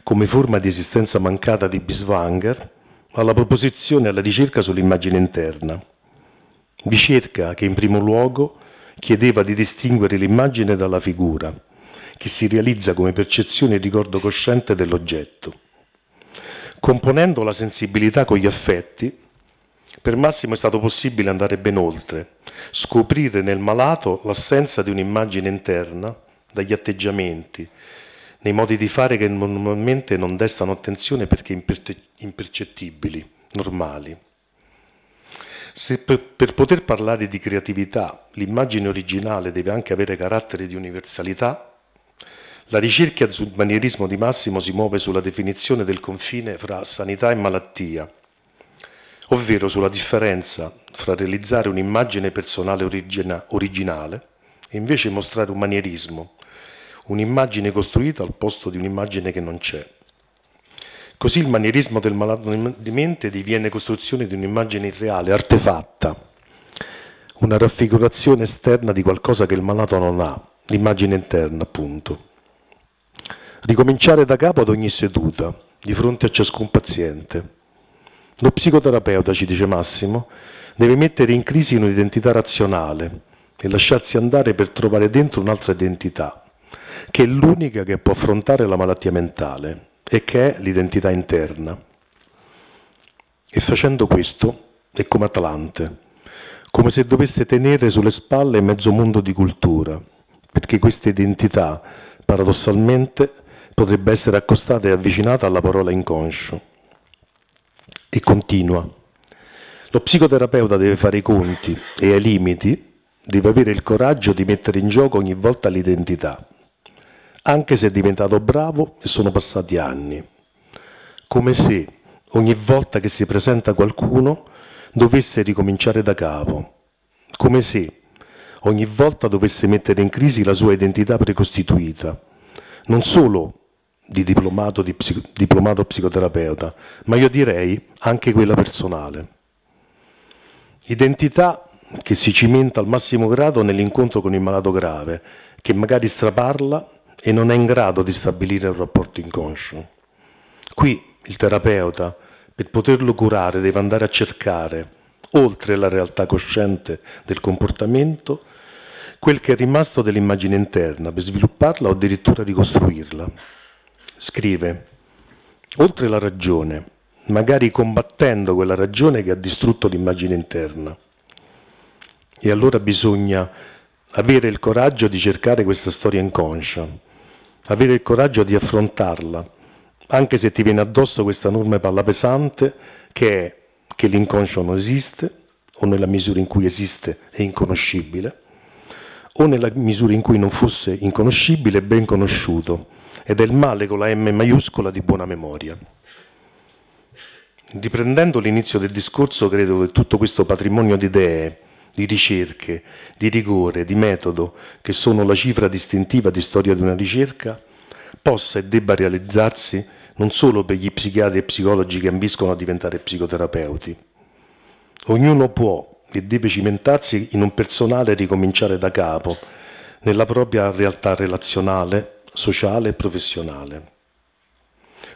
come forma di esistenza mancata di Biswanger alla proposizione e alla ricerca sull'immagine interna. Ricerca che in primo luogo chiedeva di distinguere l'immagine dalla figura, che si realizza come percezione e ricordo cosciente dell'oggetto. Componendo la sensibilità con gli affetti, per Massimo è stato possibile andare ben oltre, scoprire nel malato l'assenza di un'immagine interna dagli atteggiamenti, nei modi di fare che normalmente non destano attenzione perché impercettibili, normali. Se per, poter parlare di creatività l'immagine originale deve anche avere carattere di universalità, la ricerca sul manierismo di Massimo si muove sulla definizione del confine fra sanità e malattia ovvero sulla differenza fra realizzare un'immagine personale origina originale e invece mostrare un manierismo, un'immagine costruita al posto di un'immagine che non c'è. Così il manierismo del malato di mente diviene costruzione di un'immagine irreale, artefatta, una raffigurazione esterna di qualcosa che il malato non ha, l'immagine interna appunto. Ricominciare da capo ad ogni seduta, di fronte a ciascun paziente lo psicoterapeuta, ci dice Massimo, deve mettere in crisi un'identità razionale e lasciarsi andare per trovare dentro un'altra identità, che è l'unica che può affrontare la malattia mentale e che è l'identità interna. E facendo questo è come Atlante, come se dovesse tenere sulle spalle mezzo mondo di cultura, perché questa identità, paradossalmente, potrebbe essere accostata e avvicinata alla parola inconscio e continua. Lo psicoterapeuta deve fare i conti e ai limiti deve avere il coraggio di mettere in gioco ogni volta l'identità, anche se è diventato bravo e sono passati anni, come se ogni volta che si presenta qualcuno dovesse ricominciare da capo, come se ogni volta dovesse mettere in crisi la sua identità precostituita, non solo di diplomato, di psico, diplomato psicoterapeuta, ma io direi anche quella personale. Identità che si cimenta al massimo grado nell'incontro con il malato grave, che magari straparla e non è in grado di stabilire un rapporto inconscio. Qui il terapeuta, per poterlo curare, deve andare a cercare, oltre la realtà cosciente del comportamento, quel che è rimasto dell'immagine interna per svilupparla o addirittura ricostruirla scrive, oltre la ragione, magari combattendo quella ragione che ha distrutto l'immagine interna. E allora bisogna avere il coraggio di cercare questa storia inconscia, avere il coraggio di affrontarla, anche se ti viene addosso questa enorme palla pesante che è che l'inconscio non esiste, o nella misura in cui esiste è inconoscibile, o nella misura in cui non fosse inconoscibile è ben conosciuto, e del male con la M maiuscola di buona memoria. Riprendendo l'inizio del discorso, credo che tutto questo patrimonio di idee, di ricerche, di rigore, di metodo, che sono la cifra distintiva di storia di una ricerca, possa e debba realizzarsi non solo per gli psichiatri e psicologi che ambiscono a diventare psicoterapeuti. Ognuno può e deve cimentarsi in un personale e ricominciare da capo, nella propria realtà relazionale, sociale e professionale.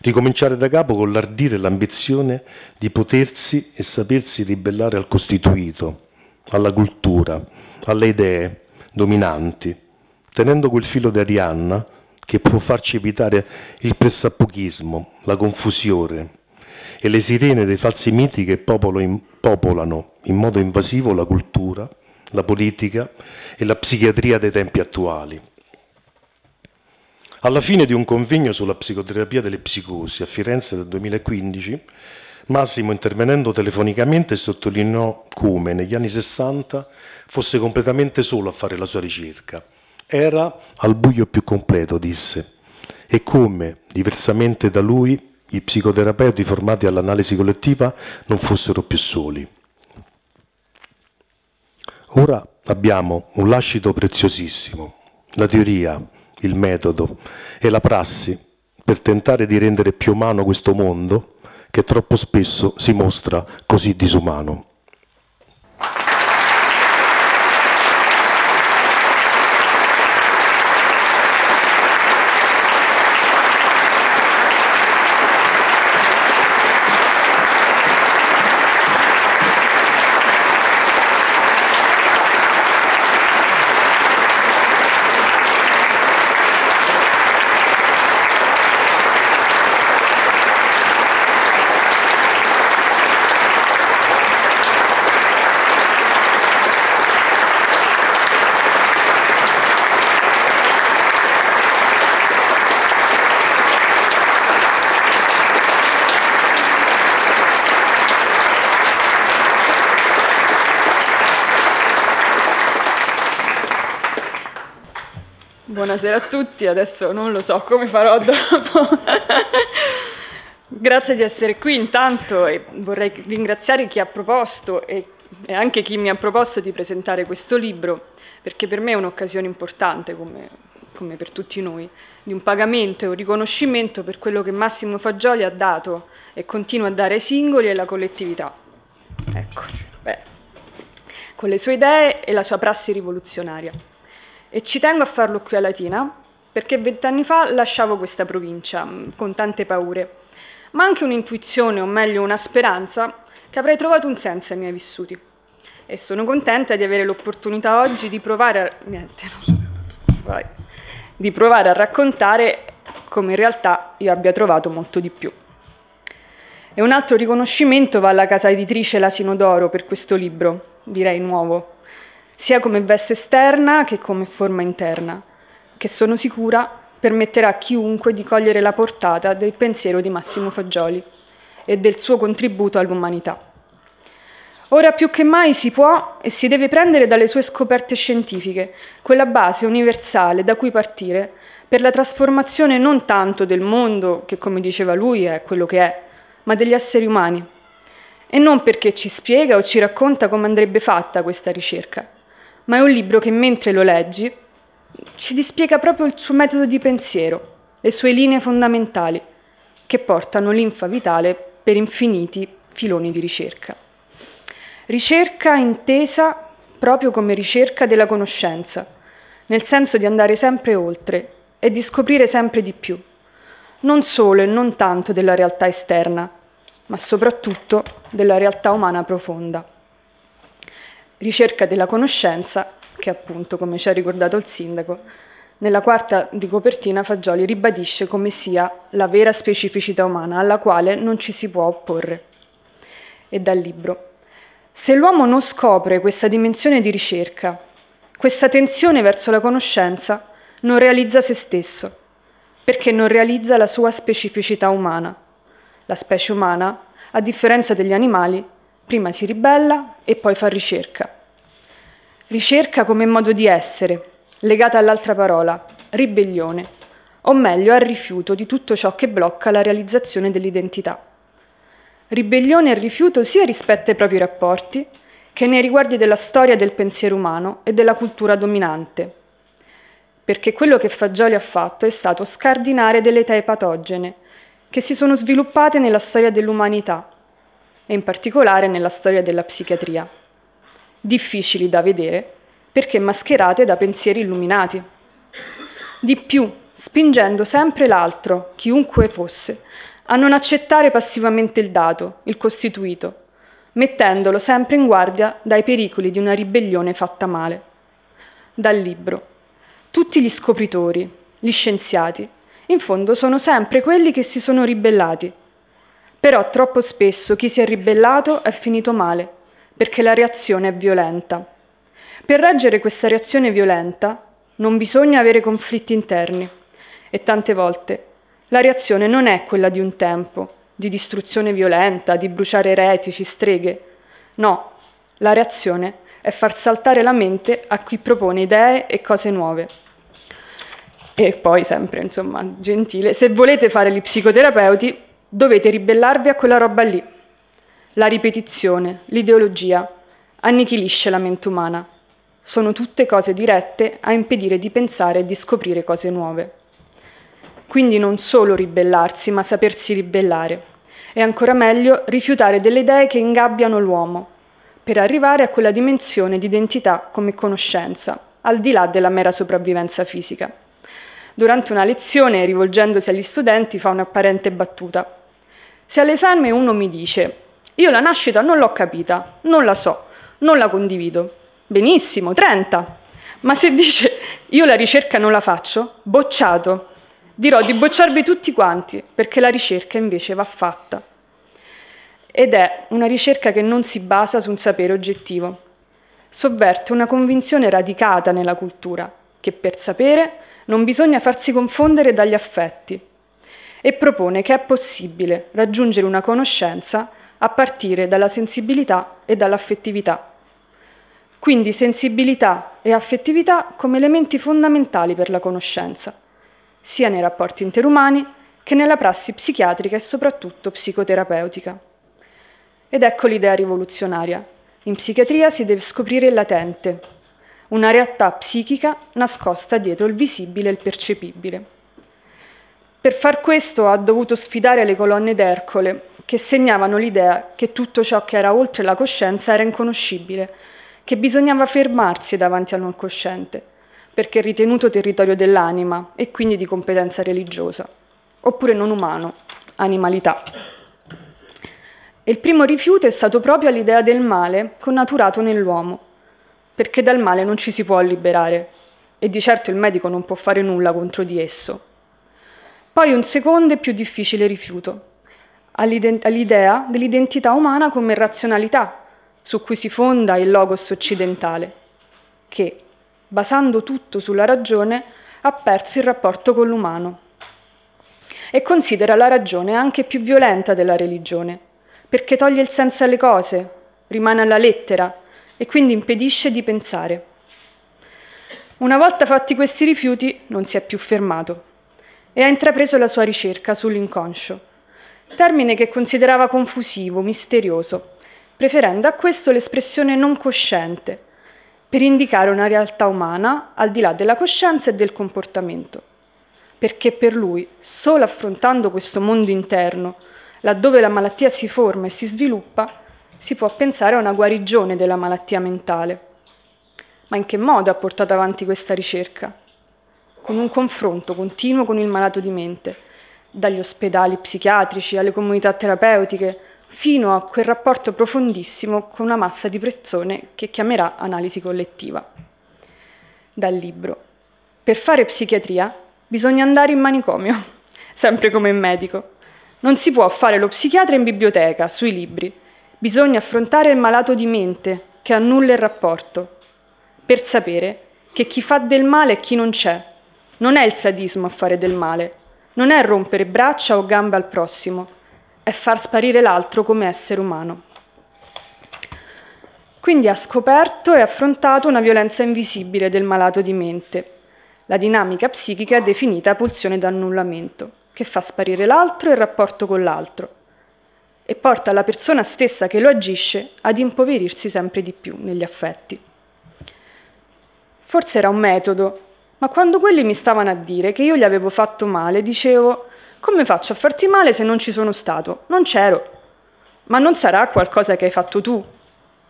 Ricominciare da capo con l'ardire e l'ambizione di potersi e sapersi ribellare al costituito, alla cultura, alle idee dominanti, tenendo quel filo di Arianna che può farci evitare il pressappochismo, la confusione e le sirene dei falsi miti che in, popolano in modo invasivo la cultura, la politica e la psichiatria dei tempi attuali. Alla fine di un convegno sulla psicoterapia delle psicosi a Firenze del 2015, Massimo, intervenendo telefonicamente, sottolineò come negli anni 60 fosse completamente solo a fare la sua ricerca. Era al buio più completo, disse, e come, diversamente da lui, i psicoterapeuti formati all'analisi collettiva non fossero più soli. Ora abbiamo un lascito preziosissimo, la teoria il metodo e la prassi per tentare di rendere più umano questo mondo che troppo spesso si mostra così disumano. buonasera a tutti, adesso non lo so come farò dopo. Grazie di essere qui intanto e vorrei ringraziare chi ha proposto e, e anche chi mi ha proposto di presentare questo libro, perché per me è un'occasione importante, come, come per tutti noi, di un pagamento e un riconoscimento per quello che Massimo Fagioli ha dato e continua a dare ai singoli e alla collettività. Ecco, beh, con le sue idee e la sua prassi rivoluzionaria. E ci tengo a farlo qui a Latina, perché vent'anni fa lasciavo questa provincia, mm, con tante paure, ma anche un'intuizione, o meglio una speranza, che avrei trovato un senso ai miei vissuti. E sono contenta di avere l'opportunità oggi di provare a... Niente, no. di provare a raccontare come in realtà io abbia trovato molto di più. E un altro riconoscimento va alla casa editrice L'Asino d'Oro per questo libro, direi nuovo, sia come veste esterna che come forma interna, che sono sicura permetterà a chiunque di cogliere la portata del pensiero di Massimo Fagioli e del suo contributo all'umanità. Ora più che mai si può e si deve prendere dalle sue scoperte scientifiche quella base universale da cui partire per la trasformazione non tanto del mondo, che come diceva lui è quello che è, ma degli esseri umani. E non perché ci spiega o ci racconta come andrebbe fatta questa ricerca, ma è un libro che mentre lo leggi ci dispiega proprio il suo metodo di pensiero, le sue linee fondamentali, che portano l'infa vitale per infiniti filoni di ricerca. Ricerca intesa proprio come ricerca della conoscenza, nel senso di andare sempre oltre e di scoprire sempre di più, non solo e non tanto della realtà esterna, ma soprattutto della realtà umana profonda ricerca della conoscenza, che appunto, come ci ha ricordato il sindaco, nella quarta di copertina Fagioli ribadisce come sia la vera specificità umana alla quale non ci si può opporre. E dal libro. Se l'uomo non scopre questa dimensione di ricerca, questa tensione verso la conoscenza, non realizza se stesso, perché non realizza la sua specificità umana. La specie umana, a differenza degli animali, prima si ribella e poi fa ricerca. Ricerca come modo di essere, legata all'altra parola, ribellione, o meglio al rifiuto di tutto ciò che blocca la realizzazione dell'identità. Ribellione e rifiuto sia rispetto ai propri rapporti, che nei riguardi della storia del pensiero umano e della cultura dominante. Perché quello che Fagioli ha fatto è stato scardinare delle idee patogene, che si sono sviluppate nella storia dell'umanità e in particolare nella storia della psichiatria. Difficili da vedere perché mascherate da pensieri illuminati. Di più, spingendo sempre l'altro, chiunque fosse, a non accettare passivamente il dato, il costituito, mettendolo sempre in guardia dai pericoli di una ribellione fatta male. Dal libro. Tutti gli scopritori, gli scienziati, in fondo sono sempre quelli che si sono ribellati però troppo spesso chi si è ribellato è finito male, perché la reazione è violenta. Per reggere questa reazione violenta non bisogna avere conflitti interni e tante volte la reazione non è quella di un tempo, di distruzione violenta, di bruciare eretici, streghe. No, la reazione è far saltare la mente a chi propone idee e cose nuove. E poi sempre, insomma, gentile, se volete fare gli psicoterapeuti, Dovete ribellarvi a quella roba lì. La ripetizione, l'ideologia, annichilisce la mente umana. Sono tutte cose dirette a impedire di pensare e di scoprire cose nuove. Quindi non solo ribellarsi, ma sapersi ribellare. E ancora meglio, rifiutare delle idee che ingabbiano l'uomo, per arrivare a quella dimensione di identità come conoscenza, al di là della mera sopravvivenza fisica. Durante una lezione, rivolgendosi agli studenti, fa un'apparente battuta. Se all'esame uno mi dice, io la nascita non l'ho capita, non la so, non la condivido, benissimo, 30. Ma se dice, io la ricerca non la faccio, bocciato. Dirò di bocciarvi tutti quanti, perché la ricerca invece va fatta. Ed è una ricerca che non si basa su un sapere oggettivo. Sovverte una convinzione radicata nella cultura, che per sapere non bisogna farsi confondere dagli affetti, e propone che è possibile raggiungere una conoscenza a partire dalla sensibilità e dall'affettività. Quindi sensibilità e affettività come elementi fondamentali per la conoscenza, sia nei rapporti interumani che nella prassi psichiatrica e soprattutto psicoterapeutica. Ed ecco l'idea rivoluzionaria. In psichiatria si deve scoprire il latente, una realtà psichica nascosta dietro il visibile e il percepibile. Per far questo ha dovuto sfidare le colonne d'Ercole, che segnavano l'idea che tutto ciò che era oltre la coscienza era inconoscibile, che bisognava fermarsi davanti al non cosciente, perché ritenuto territorio dell'anima e quindi di competenza religiosa, oppure non umano, animalità. E il primo rifiuto è stato proprio all'idea del male connaturato nell'uomo, perché dal male non ci si può liberare e di certo il medico non può fare nulla contro di esso poi un secondo e più difficile rifiuto, all'idea dell'identità umana come razionalità su cui si fonda il logos occidentale, che, basando tutto sulla ragione, ha perso il rapporto con l'umano. E considera la ragione anche più violenta della religione, perché toglie il senso alle cose, rimane alla lettera e quindi impedisce di pensare. Una volta fatti questi rifiuti non si è più fermato e ha intrapreso la sua ricerca sull'inconscio, termine che considerava confusivo, misterioso, preferendo a questo l'espressione non cosciente, per indicare una realtà umana al di là della coscienza e del comportamento. Perché per lui, solo affrontando questo mondo interno, laddove la malattia si forma e si sviluppa, si può pensare a una guarigione della malattia mentale. Ma in che modo ha portato avanti questa ricerca? con un confronto continuo con il malato di mente, dagli ospedali psichiatrici alle comunità terapeutiche, fino a quel rapporto profondissimo con una massa di persone che chiamerà analisi collettiva. Dal libro. Per fare psichiatria bisogna andare in manicomio, sempre come medico. Non si può fare lo psichiatra in biblioteca, sui libri. Bisogna affrontare il malato di mente, che annulla il rapporto, per sapere che chi fa del male è chi non c'è, non è il sadismo a fare del male, non è rompere braccia o gambe al prossimo, è far sparire l'altro come essere umano. Quindi ha scoperto e affrontato una violenza invisibile del malato di mente, la dinamica psichica definita pulsione d'annullamento, che fa sparire l'altro e il rapporto con l'altro, e porta la persona stessa che lo agisce ad impoverirsi sempre di più negli affetti. Forse era un metodo, ma quando quelli mi stavano a dire che io gli avevo fatto male, dicevo, come faccio a farti male se non ci sono stato? Non c'ero. Ma non sarà qualcosa che hai fatto tu.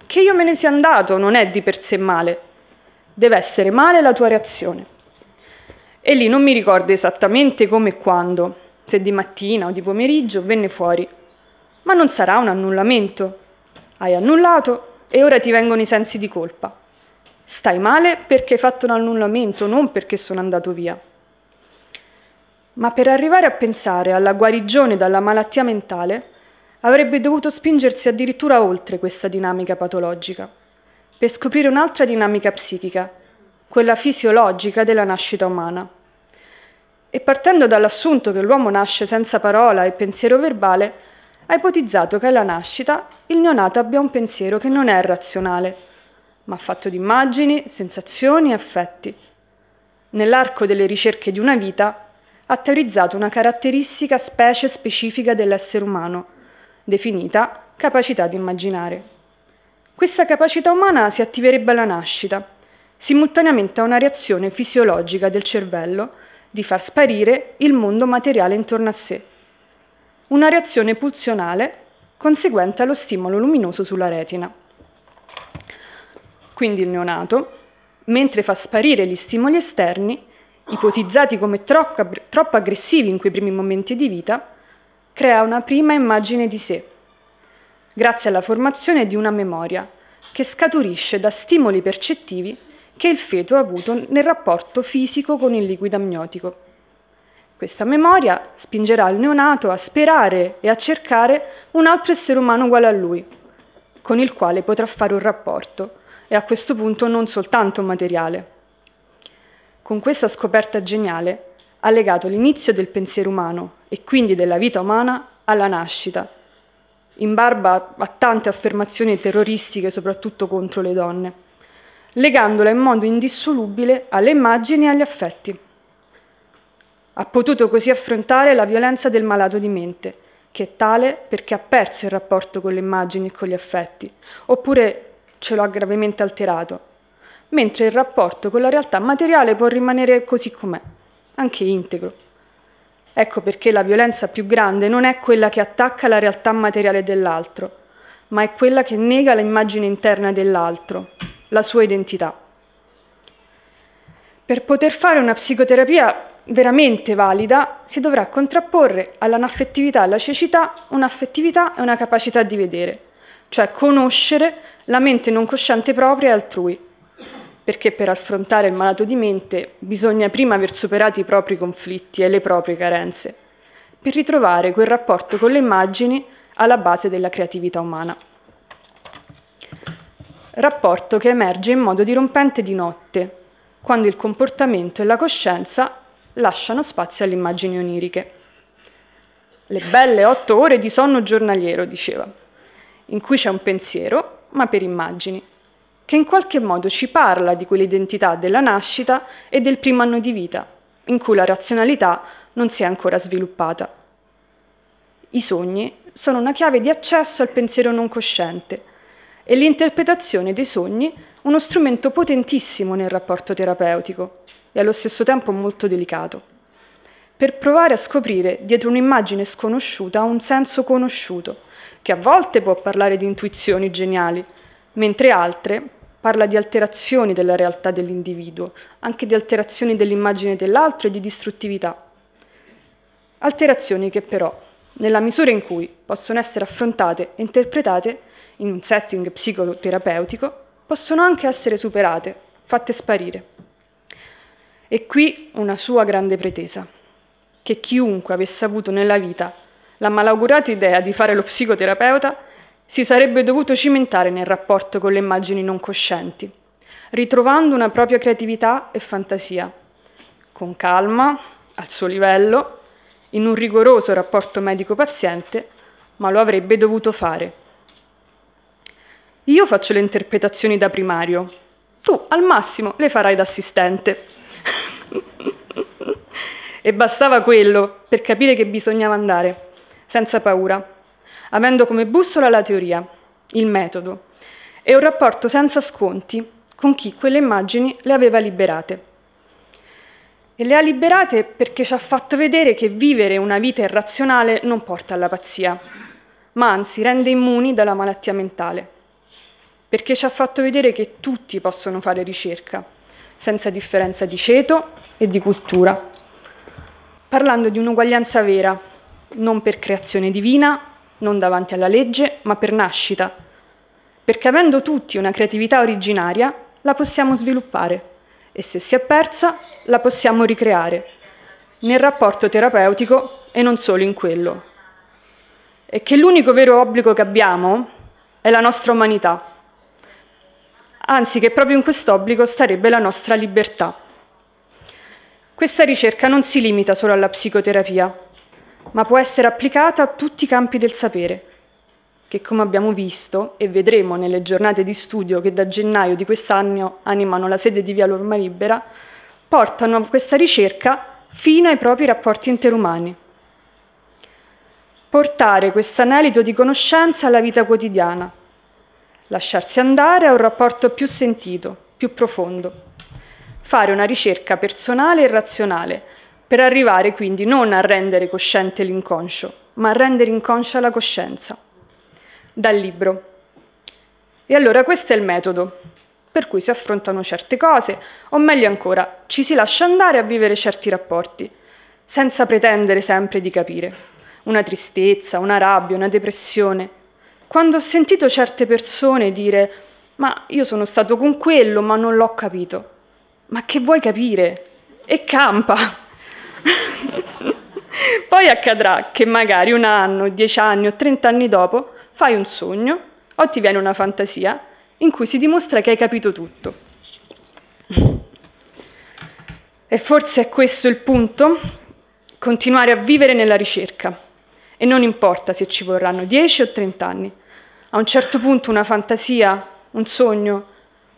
Che io me ne sia andato non è di per sé male. Deve essere male la tua reazione. E lì non mi ricordo esattamente come e quando, se di mattina o di pomeriggio venne fuori. Ma non sarà un annullamento. Hai annullato e ora ti vengono i sensi di colpa. Stai male perché hai fatto un annullamento, non perché sono andato via. Ma per arrivare a pensare alla guarigione dalla malattia mentale, avrebbe dovuto spingersi addirittura oltre questa dinamica patologica, per scoprire un'altra dinamica psichica, quella fisiologica della nascita umana. E partendo dall'assunto che l'uomo nasce senza parola e pensiero verbale, ha ipotizzato che alla nascita il neonato abbia un pensiero che non è razionale, ma fatto di immagini, sensazioni e affetti. Nell'arco delle ricerche di una vita ha teorizzato una caratteristica specie specifica dell'essere umano, definita capacità di immaginare. Questa capacità umana si attiverebbe alla nascita, simultaneamente a una reazione fisiologica del cervello di far sparire il mondo materiale intorno a sé, una reazione pulsionale conseguente allo stimolo luminoso sulla retina quindi il neonato, mentre fa sparire gli stimoli esterni, ipotizzati come troppo aggressivi in quei primi momenti di vita, crea una prima immagine di sé, grazie alla formazione di una memoria che scaturisce da stimoli percettivi che il feto ha avuto nel rapporto fisico con il liquido amniotico. Questa memoria spingerà il neonato a sperare e a cercare un altro essere umano uguale a lui, con il quale potrà fare un rapporto e a questo punto non soltanto materiale. Con questa scoperta geniale ha legato l'inizio del pensiero umano e quindi della vita umana alla nascita, in barba a tante affermazioni terroristiche soprattutto contro le donne, legandola in modo indissolubile alle immagini e agli affetti. Ha potuto così affrontare la violenza del malato di mente, che è tale perché ha perso il rapporto con le immagini e con gli affetti, oppure ce lo ha gravemente alterato, mentre il rapporto con la realtà materiale può rimanere così com'è, anche integro. Ecco perché la violenza più grande non è quella che attacca la realtà materiale dell'altro, ma è quella che nega l'immagine interna dell'altro, la sua identità. Per poter fare una psicoterapia veramente valida si dovrà contrapporre all'anaffettività e alla cecità un'affettività e una capacità di vedere cioè conoscere la mente non cosciente propria e altrui, perché per affrontare il malato di mente bisogna prima aver superato i propri conflitti e le proprie carenze, per ritrovare quel rapporto con le immagini alla base della creatività umana. Rapporto che emerge in modo dirompente di notte, quando il comportamento e la coscienza lasciano spazio alle immagini oniriche. Le belle otto ore di sonno giornaliero, diceva in cui c'è un pensiero, ma per immagini, che in qualche modo ci parla di quell'identità della nascita e del primo anno di vita, in cui la razionalità non si è ancora sviluppata. I sogni sono una chiave di accesso al pensiero non cosciente e l'interpretazione dei sogni uno strumento potentissimo nel rapporto terapeutico e allo stesso tempo molto delicato per provare a scoprire dietro un'immagine sconosciuta un senso conosciuto che a volte può parlare di intuizioni geniali, mentre altre parla di alterazioni della realtà dell'individuo, anche di alterazioni dell'immagine dell'altro e di distruttività. Alterazioni che però, nella misura in cui possono essere affrontate e interpretate in un setting psicoterapeutico, possono anche essere superate, fatte sparire. E qui una sua grande pretesa, che chiunque avesse avuto nella vita la malaugurata idea di fare lo psicoterapeuta si sarebbe dovuto cimentare nel rapporto con le immagini non coscienti, ritrovando una propria creatività e fantasia, con calma, al suo livello, in un rigoroso rapporto medico-paziente, ma lo avrebbe dovuto fare. Io faccio le interpretazioni da primario, tu al massimo le farai da assistente. e bastava quello per capire che bisognava andare senza paura, avendo come bussola la teoria, il metodo e un rapporto senza sconti con chi quelle immagini le aveva liberate. E le ha liberate perché ci ha fatto vedere che vivere una vita irrazionale non porta alla pazzia, ma anzi rende immuni dalla malattia mentale, perché ci ha fatto vedere che tutti possono fare ricerca, senza differenza di ceto e di cultura, parlando di un'uguaglianza vera non per creazione divina, non davanti alla legge, ma per nascita, perché avendo tutti una creatività originaria, la possiamo sviluppare e se si è persa, la possiamo ricreare, nel rapporto terapeutico e non solo in quello. E che l'unico vero obbligo che abbiamo è la nostra umanità, anzi che proprio in quest'obbligo starebbe la nostra libertà. Questa ricerca non si limita solo alla psicoterapia, ma può essere applicata a tutti i campi del sapere, che come abbiamo visto e vedremo nelle giornate di studio che da gennaio di quest'anno animano la sede di Via Lorma Libera, portano questa ricerca fino ai propri rapporti interumani. Portare questo anelito di conoscenza alla vita quotidiana, lasciarsi andare a un rapporto più sentito, più profondo, fare una ricerca personale e razionale, per arrivare quindi non a rendere cosciente l'inconscio, ma a rendere inconscia la coscienza. Dal libro. E allora questo è il metodo per cui si affrontano certe cose, o meglio ancora, ci si lascia andare a vivere certi rapporti, senza pretendere sempre di capire. Una tristezza, una rabbia, una depressione. Quando ho sentito certe persone dire ma io sono stato con quello, ma non l'ho capito. Ma che vuoi capire? E campa! Poi accadrà che magari un anno, dieci anni o trent'anni dopo fai un sogno o ti viene una fantasia in cui si dimostra che hai capito tutto. E forse è questo il punto? Continuare a vivere nella ricerca. E non importa se ci vorranno dieci o trent'anni. A un certo punto una fantasia, un sogno,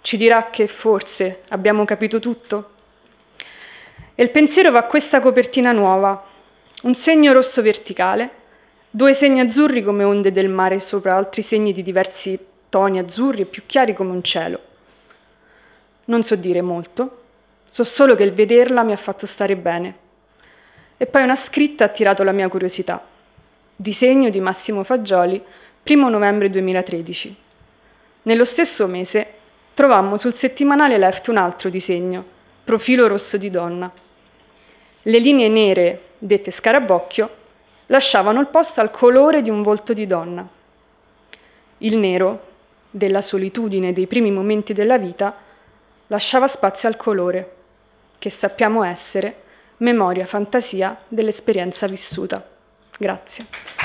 ci dirà che forse abbiamo capito tutto. E il pensiero va a questa copertina nuova, un segno rosso verticale, due segni azzurri come onde del mare sopra altri segni di diversi toni azzurri e più chiari come un cielo. Non so dire molto, so solo che il vederla mi ha fatto stare bene. E poi una scritta ha attirato la mia curiosità. Disegno di Massimo Fagioli, 1 novembre 2013. Nello stesso mese trovammo sul settimanale Left un altro disegno, profilo rosso di donna. Le linee nere, dette scarabocchio, lasciavano il posto al colore di un volto di donna. Il nero, della solitudine dei primi momenti della vita, lasciava spazio al colore, che sappiamo essere memoria, fantasia dell'esperienza vissuta. Grazie.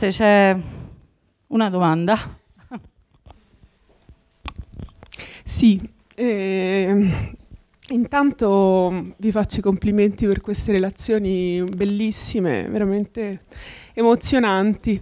ragazze c'è una domanda. Sì, eh, intanto vi faccio i complimenti per queste relazioni bellissime, veramente emozionanti.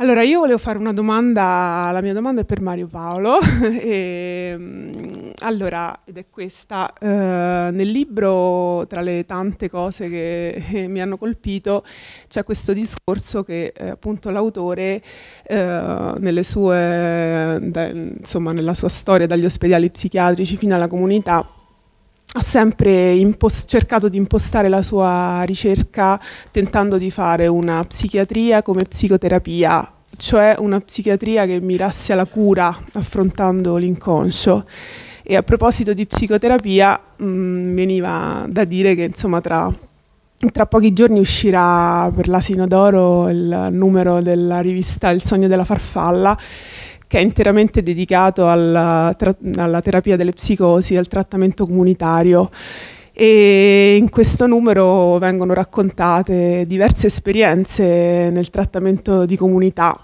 Allora, io volevo fare una domanda, la mia domanda è per Mario Paolo, e, ehm, allora, ed è questa, eh, nel libro tra le tante cose che eh, mi hanno colpito c'è questo discorso che eh, appunto l'autore eh, nelle sue, da, insomma, nella sua storia dagli ospedali psichiatrici fino alla comunità ha sempre cercato di impostare la sua ricerca tentando di fare una psichiatria come psicoterapia cioè una psichiatria che mirasse alla cura affrontando l'inconscio. E a proposito di psicoterapia, mh, mm, veniva da dire che insomma tra tra pochi giorni uscirà per l'Asino d'Oro il numero della rivista Il sogno della farfalla, che è interamente dedicato alla, tra, alla terapia delle psicosi, al trattamento comunitario. E in questo numero vengono raccontate diverse esperienze nel trattamento di comunità,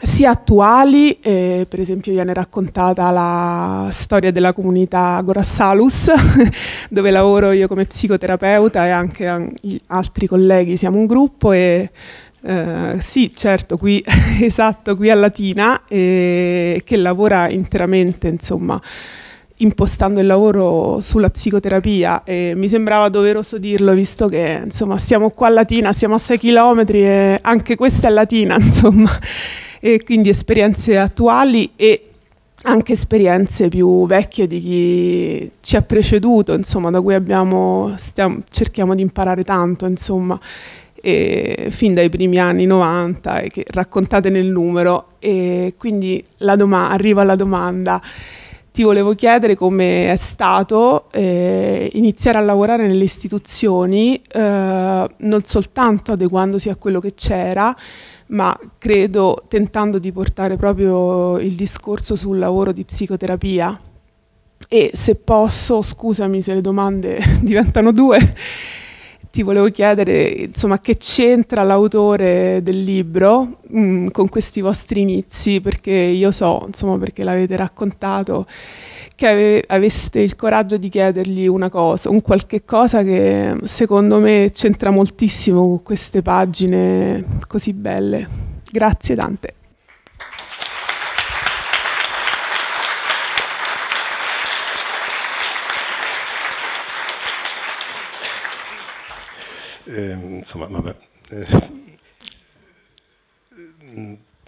sia attuali, eh, per esempio viene raccontata la storia della comunità Gorassalus, dove lavoro io come psicoterapeuta e anche altri colleghi, siamo un gruppo e eh, sì, certo, qui, esatto, qui a Latina, eh, che lavora interamente, insomma, impostando il lavoro sulla psicoterapia e mi sembrava doveroso dirlo visto che insomma siamo qua a Latina, siamo a 6 chilometri e anche questa è Latina insomma e quindi esperienze attuali e anche esperienze più vecchie di chi ci ha preceduto, insomma, da cui abbiamo, stiamo, cerchiamo di imparare tanto, insomma, e, fin dai primi anni 90 e che raccontate nel numero. E quindi la doma- arrivo alla domanda. Ti volevo chiedere come è stato eh, iniziare a lavorare nelle istituzioni, eh, non soltanto adeguandosi a quello che c'era, ma credo tentando di portare proprio il discorso sul lavoro di psicoterapia e se posso, scusami se le domande diventano due, ti volevo chiedere insomma, che c'entra l'autore del libro mh, mm, con questi vostri inizi, perché io so, insomma, perché l'avete raccontato, che ave aveste il coraggio di chiedergli una cosa, un qualche cosa che secondo me c'entra moltissimo con queste pagine così belle. Grazie tante. Ehm, insomma, vabbè. Eh,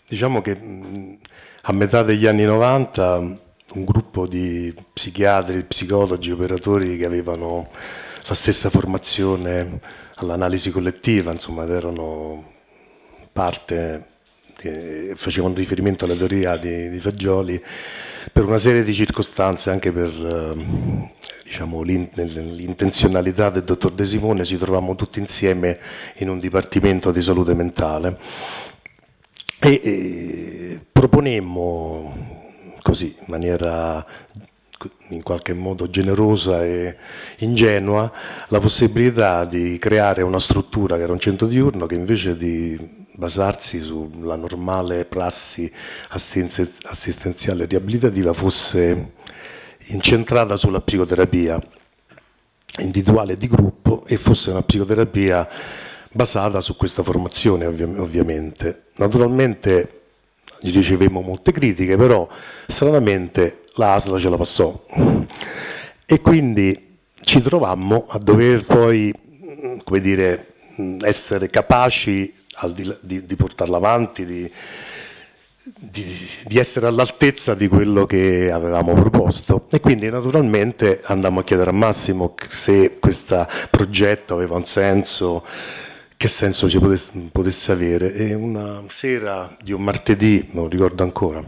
diciamo che mm, a metà degli anni 90 un gruppo di psichiatri, psicologi, operatori che avevano la stessa formazione all'analisi collettiva, insomma, ed erano parte eh, facevano riferimento alla teoria di, di, Fagioli, per una serie di circostanze, anche per eh, diciamo, l'intenzionalità del dottor De Simone, ci trovavamo tutti insieme in un dipartimento di salute mentale e, e proponemmo così, in maniera in qualche modo generosa e ingenua la possibilità di creare una struttura che era un centro diurno che invece di basarsi sulla normale prassi assistenziale riabilitativa fosse incentrata sulla psicoterapia individuale di gruppo e fosse una psicoterapia basata su questa formazione ovviamente. Naturalmente ricevemmo molte critiche, però stranamente la ASLA ce la passò e quindi ci trovammo a dover poi, come dire, essere capaci di, di, di portarla avanti, di, di essere all'altezza di quello che avevamo proposto e quindi naturalmente andammo a chiedere a Massimo se questo progetto aveva un senso, che senso ci potesse, potesse avere e una sera di un martedì, non ricordo ancora,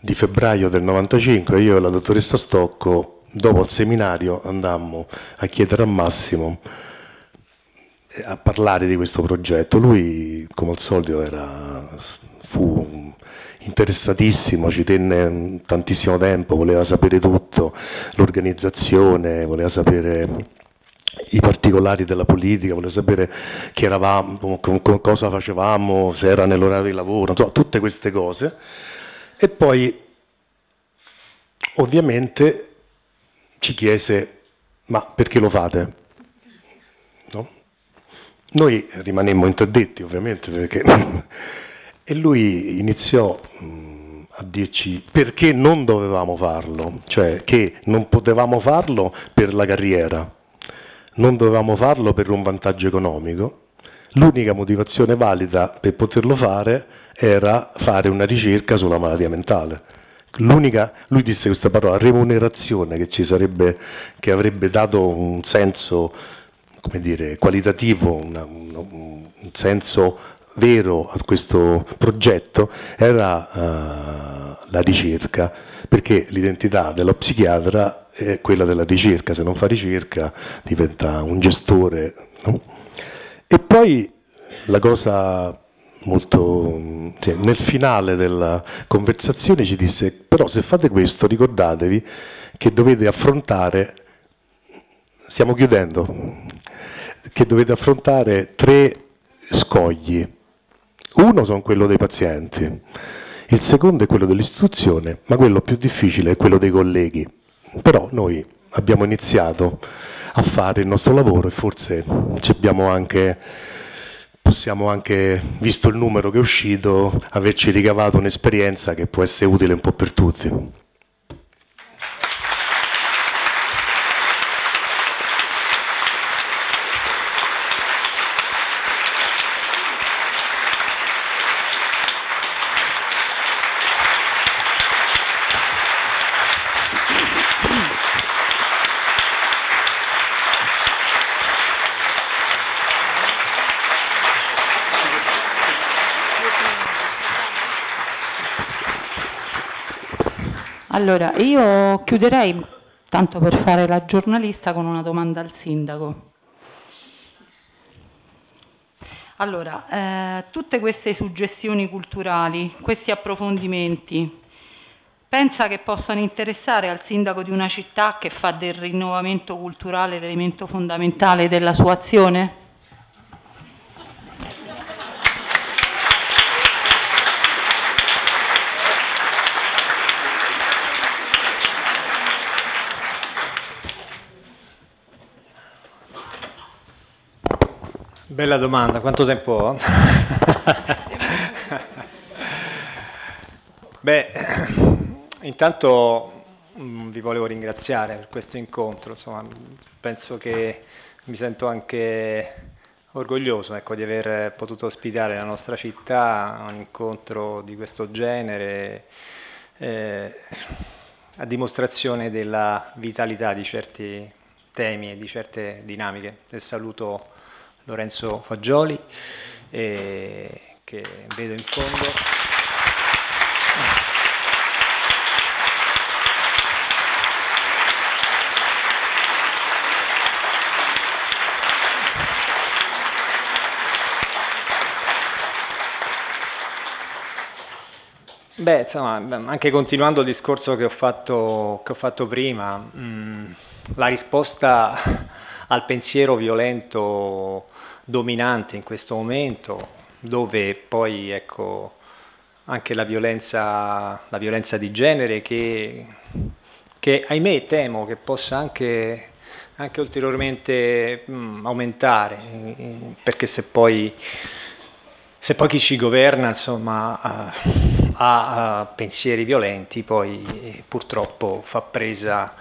di febbraio del 95 io e la dottoressa Stocco dopo il seminario andammo a chiedere a Massimo a parlare di questo progetto. Lui, come al solito, era, fu interessatissimo, ci tenne tantissimo tempo, voleva sapere tutto, l'organizzazione, voleva sapere i particolari della politica, voleva sapere chi eravamo, cosa facevamo, se era nell'orario di lavoro, insomma, tutte queste cose. E poi ovviamente ci chiese ma perché lo fate? Noi rimanemmo interdetti ovviamente perché... e lui iniziò mm, a dirci perché non dovevamo farlo, cioè che non potevamo farlo per la carriera, non dovevamo farlo per un vantaggio economico. L'unica motivazione valida per poterlo fare era fare una ricerca sulla malattia mentale. lui disse questa parola, remunerazione, che, ci sarebbe, che avrebbe dato un senso come dire, qualitativo, una, una, un senso vero a questo progetto era uh, la ricerca, perché l'identità dello psichiatra è quella della ricerca, se non fa ricerca diventa un gestore. No? E poi la cosa molto... Cioè, nel finale della conversazione ci disse però se fate questo ricordatevi che dovete affrontare stiamo chiudendo, che dovete affrontare tre scogli. Uno sono quello dei pazienti, il secondo è quello dell'istituzione, ma quello più difficile è quello dei colleghi. Però noi abbiamo iniziato a fare il nostro lavoro e forse anche, possiamo anche, visto il numero che è uscito, averci ricavato un'esperienza che può essere utile un po' per tutti. Allora, io chiuderei, tanto per fare la giornalista, con una domanda al sindaco. Allora, eh, tutte queste suggestioni culturali, questi approfondimenti, pensa che possano interessare al sindaco di una città che fa del rinnovamento culturale l'elemento fondamentale della sua azione? Bella domanda, quanto tempo ho? Beh, intanto mm, vi volevo ringraziare per questo incontro, insomma, penso che mi sento anche orgoglioso ecco, di aver potuto ospitare la nostra città a un incontro di questo genere eh, a dimostrazione della vitalità di certi temi e di certe dinamiche. E saluto Lorenzo Fagioli, eh, che vedo in fondo. Beh, insomma, anche continuando il discorso che ho fatto, che ho fatto prima, mh, mm, la risposta al pensiero violento dominante in questo momento, dove poi ecco, anche la violenza, la violenza di genere che, che, ahimè temo che possa anche, anche ulteriormente mh, mm, aumentare, mm, perché se poi, se poi, chi ci governa insomma, ha, ha pensieri violenti, poi eh, purtroppo fa presa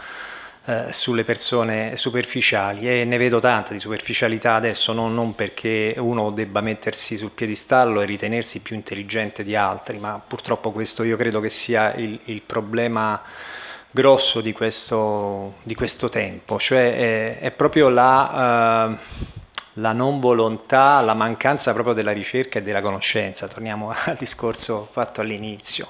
eh, sulle persone superficiali e ne vedo tanta di superficialità adesso, non, non perché uno debba mettersi sul piedistallo e ritenersi più intelligente di altri, ma purtroppo questo io credo che sia il, il problema grosso di questo, di questo, tempo, cioè è, è proprio la, eh, la, non volontà, la mancanza proprio della ricerca e della conoscenza, torniamo al discorso fatto all'inizio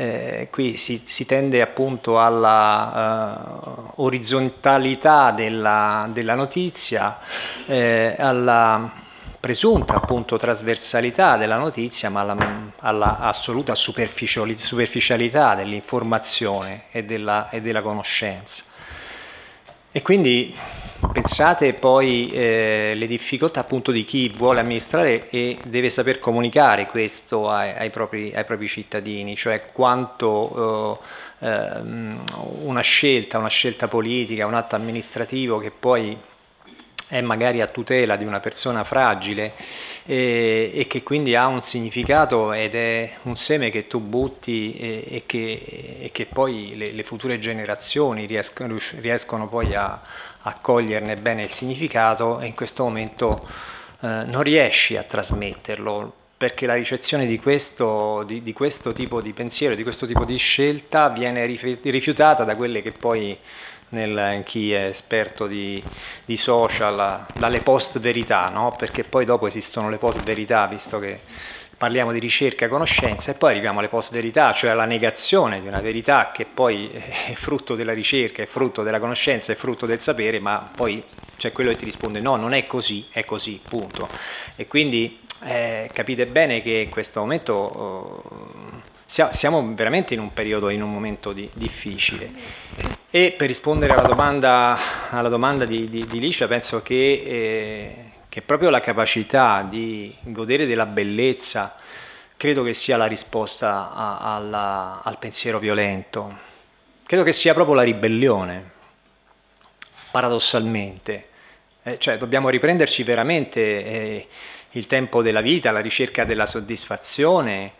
eh, qui si, si, tende appunto alla eh, orizzontalità della, della notizia, eh, alla presunta appunto trasversalità della notizia, ma alla, alla assoluta superficialità dell'informazione e della, e della conoscenza. E quindi Pensate poi eh, le difficoltà appunto di chi vuole amministrare e deve saper comunicare questo ai, ai, propri, ai propri, cittadini, cioè quanto eh, ehm, una scelta, una scelta politica, un atto amministrativo che poi è magari a tutela di una persona fragile eh, e che quindi ha un significato ed è un seme che tu butti e, eh, e, che, e che, poi le, le future generazioni riescono, riescono poi a, accoglierne bene il significato e in questo momento eh, non riesci a trasmetterlo perché la ricezione di questo, di, di questo, tipo di pensiero, di questo tipo di scelta viene rifiutata da quelle che poi nel, chi è esperto di, di social dalle post verità, no? perché poi dopo esistono le post verità, visto che parliamo di ricerca e conoscenza e poi arriviamo alle post-verità, cioè alla negazione di una verità che poi è frutto della ricerca, è frutto della conoscenza, è frutto del sapere, ma poi c'è cioè, quello che ti risponde no, non è così, è così, punto. E quindi eh, capite bene che in questo momento eh, siamo veramente in un periodo, in un momento di, difficile. E per rispondere alla domanda, alla domanda di, di, di, Licia, penso che... Eh, che proprio la capacità di godere della bellezza credo che sia la risposta a, alla, al pensiero violento, credo che sia proprio la ribellione, paradossalmente. Eh, cioè dobbiamo riprenderci veramente eh, il tempo della vita, la ricerca della soddisfazione,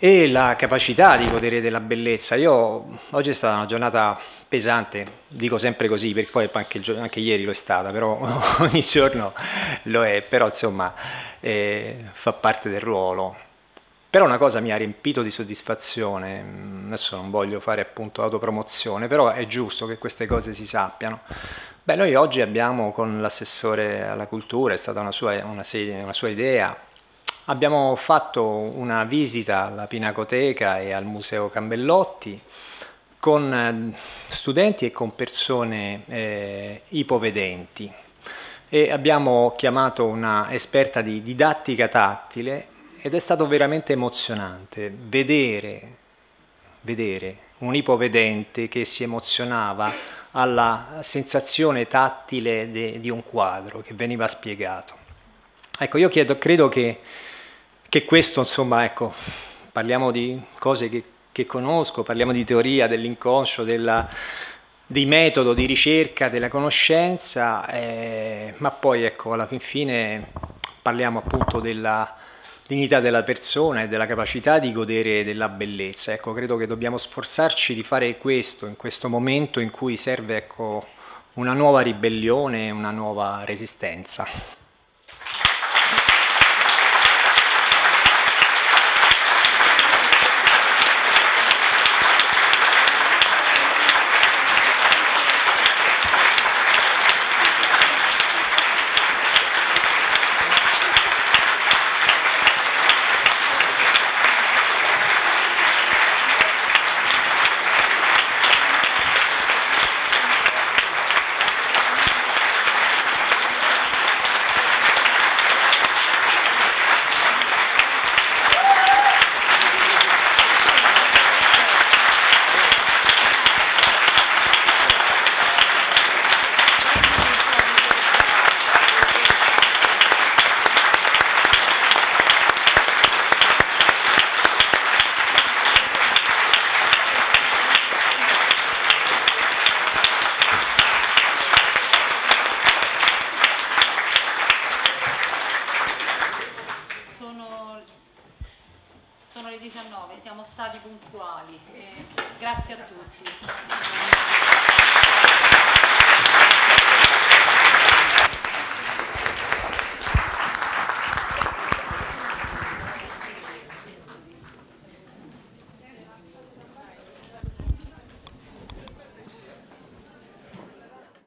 e la capacità di godere della bellezza. Io, oggi è stata una giornata pesante, dico sempre così, perché poi anche, anche ieri lo è stata, però ogni giorno lo è, però insomma eh, fa parte del ruolo. Però una cosa mi ha riempito di soddisfazione, mm, adesso non voglio fare appunto autopromozione, però è giusto che queste cose si sappiano. Beh, noi oggi abbiamo con l'assessore alla cultura, è stata una sua, una, una sua idea, Abbiamo fatto una visita alla Pinacoteca e al Museo Cambellotti con eh, studenti e con persone eh, ipovedenti e abbiamo chiamato una esperta di didattica tattile ed è stato veramente emozionante vedere, vedere un ipovedente che si emozionava alla sensazione tattile de, di un quadro che veniva spiegato. Ecco, io chiedo, credo che che questo, insomma, ecco, parliamo di cose che, che conosco, parliamo di teoria dell'inconscio, della, di metodo di ricerca della conoscenza, eh, ma poi, ecco, alla fin fine parliamo appunto della dignità della persona e della capacità di godere della bellezza. Ecco, credo che dobbiamo sforzarci di fare questo in questo momento in cui serve ecco, una nuova ribellione, una nuova resistenza.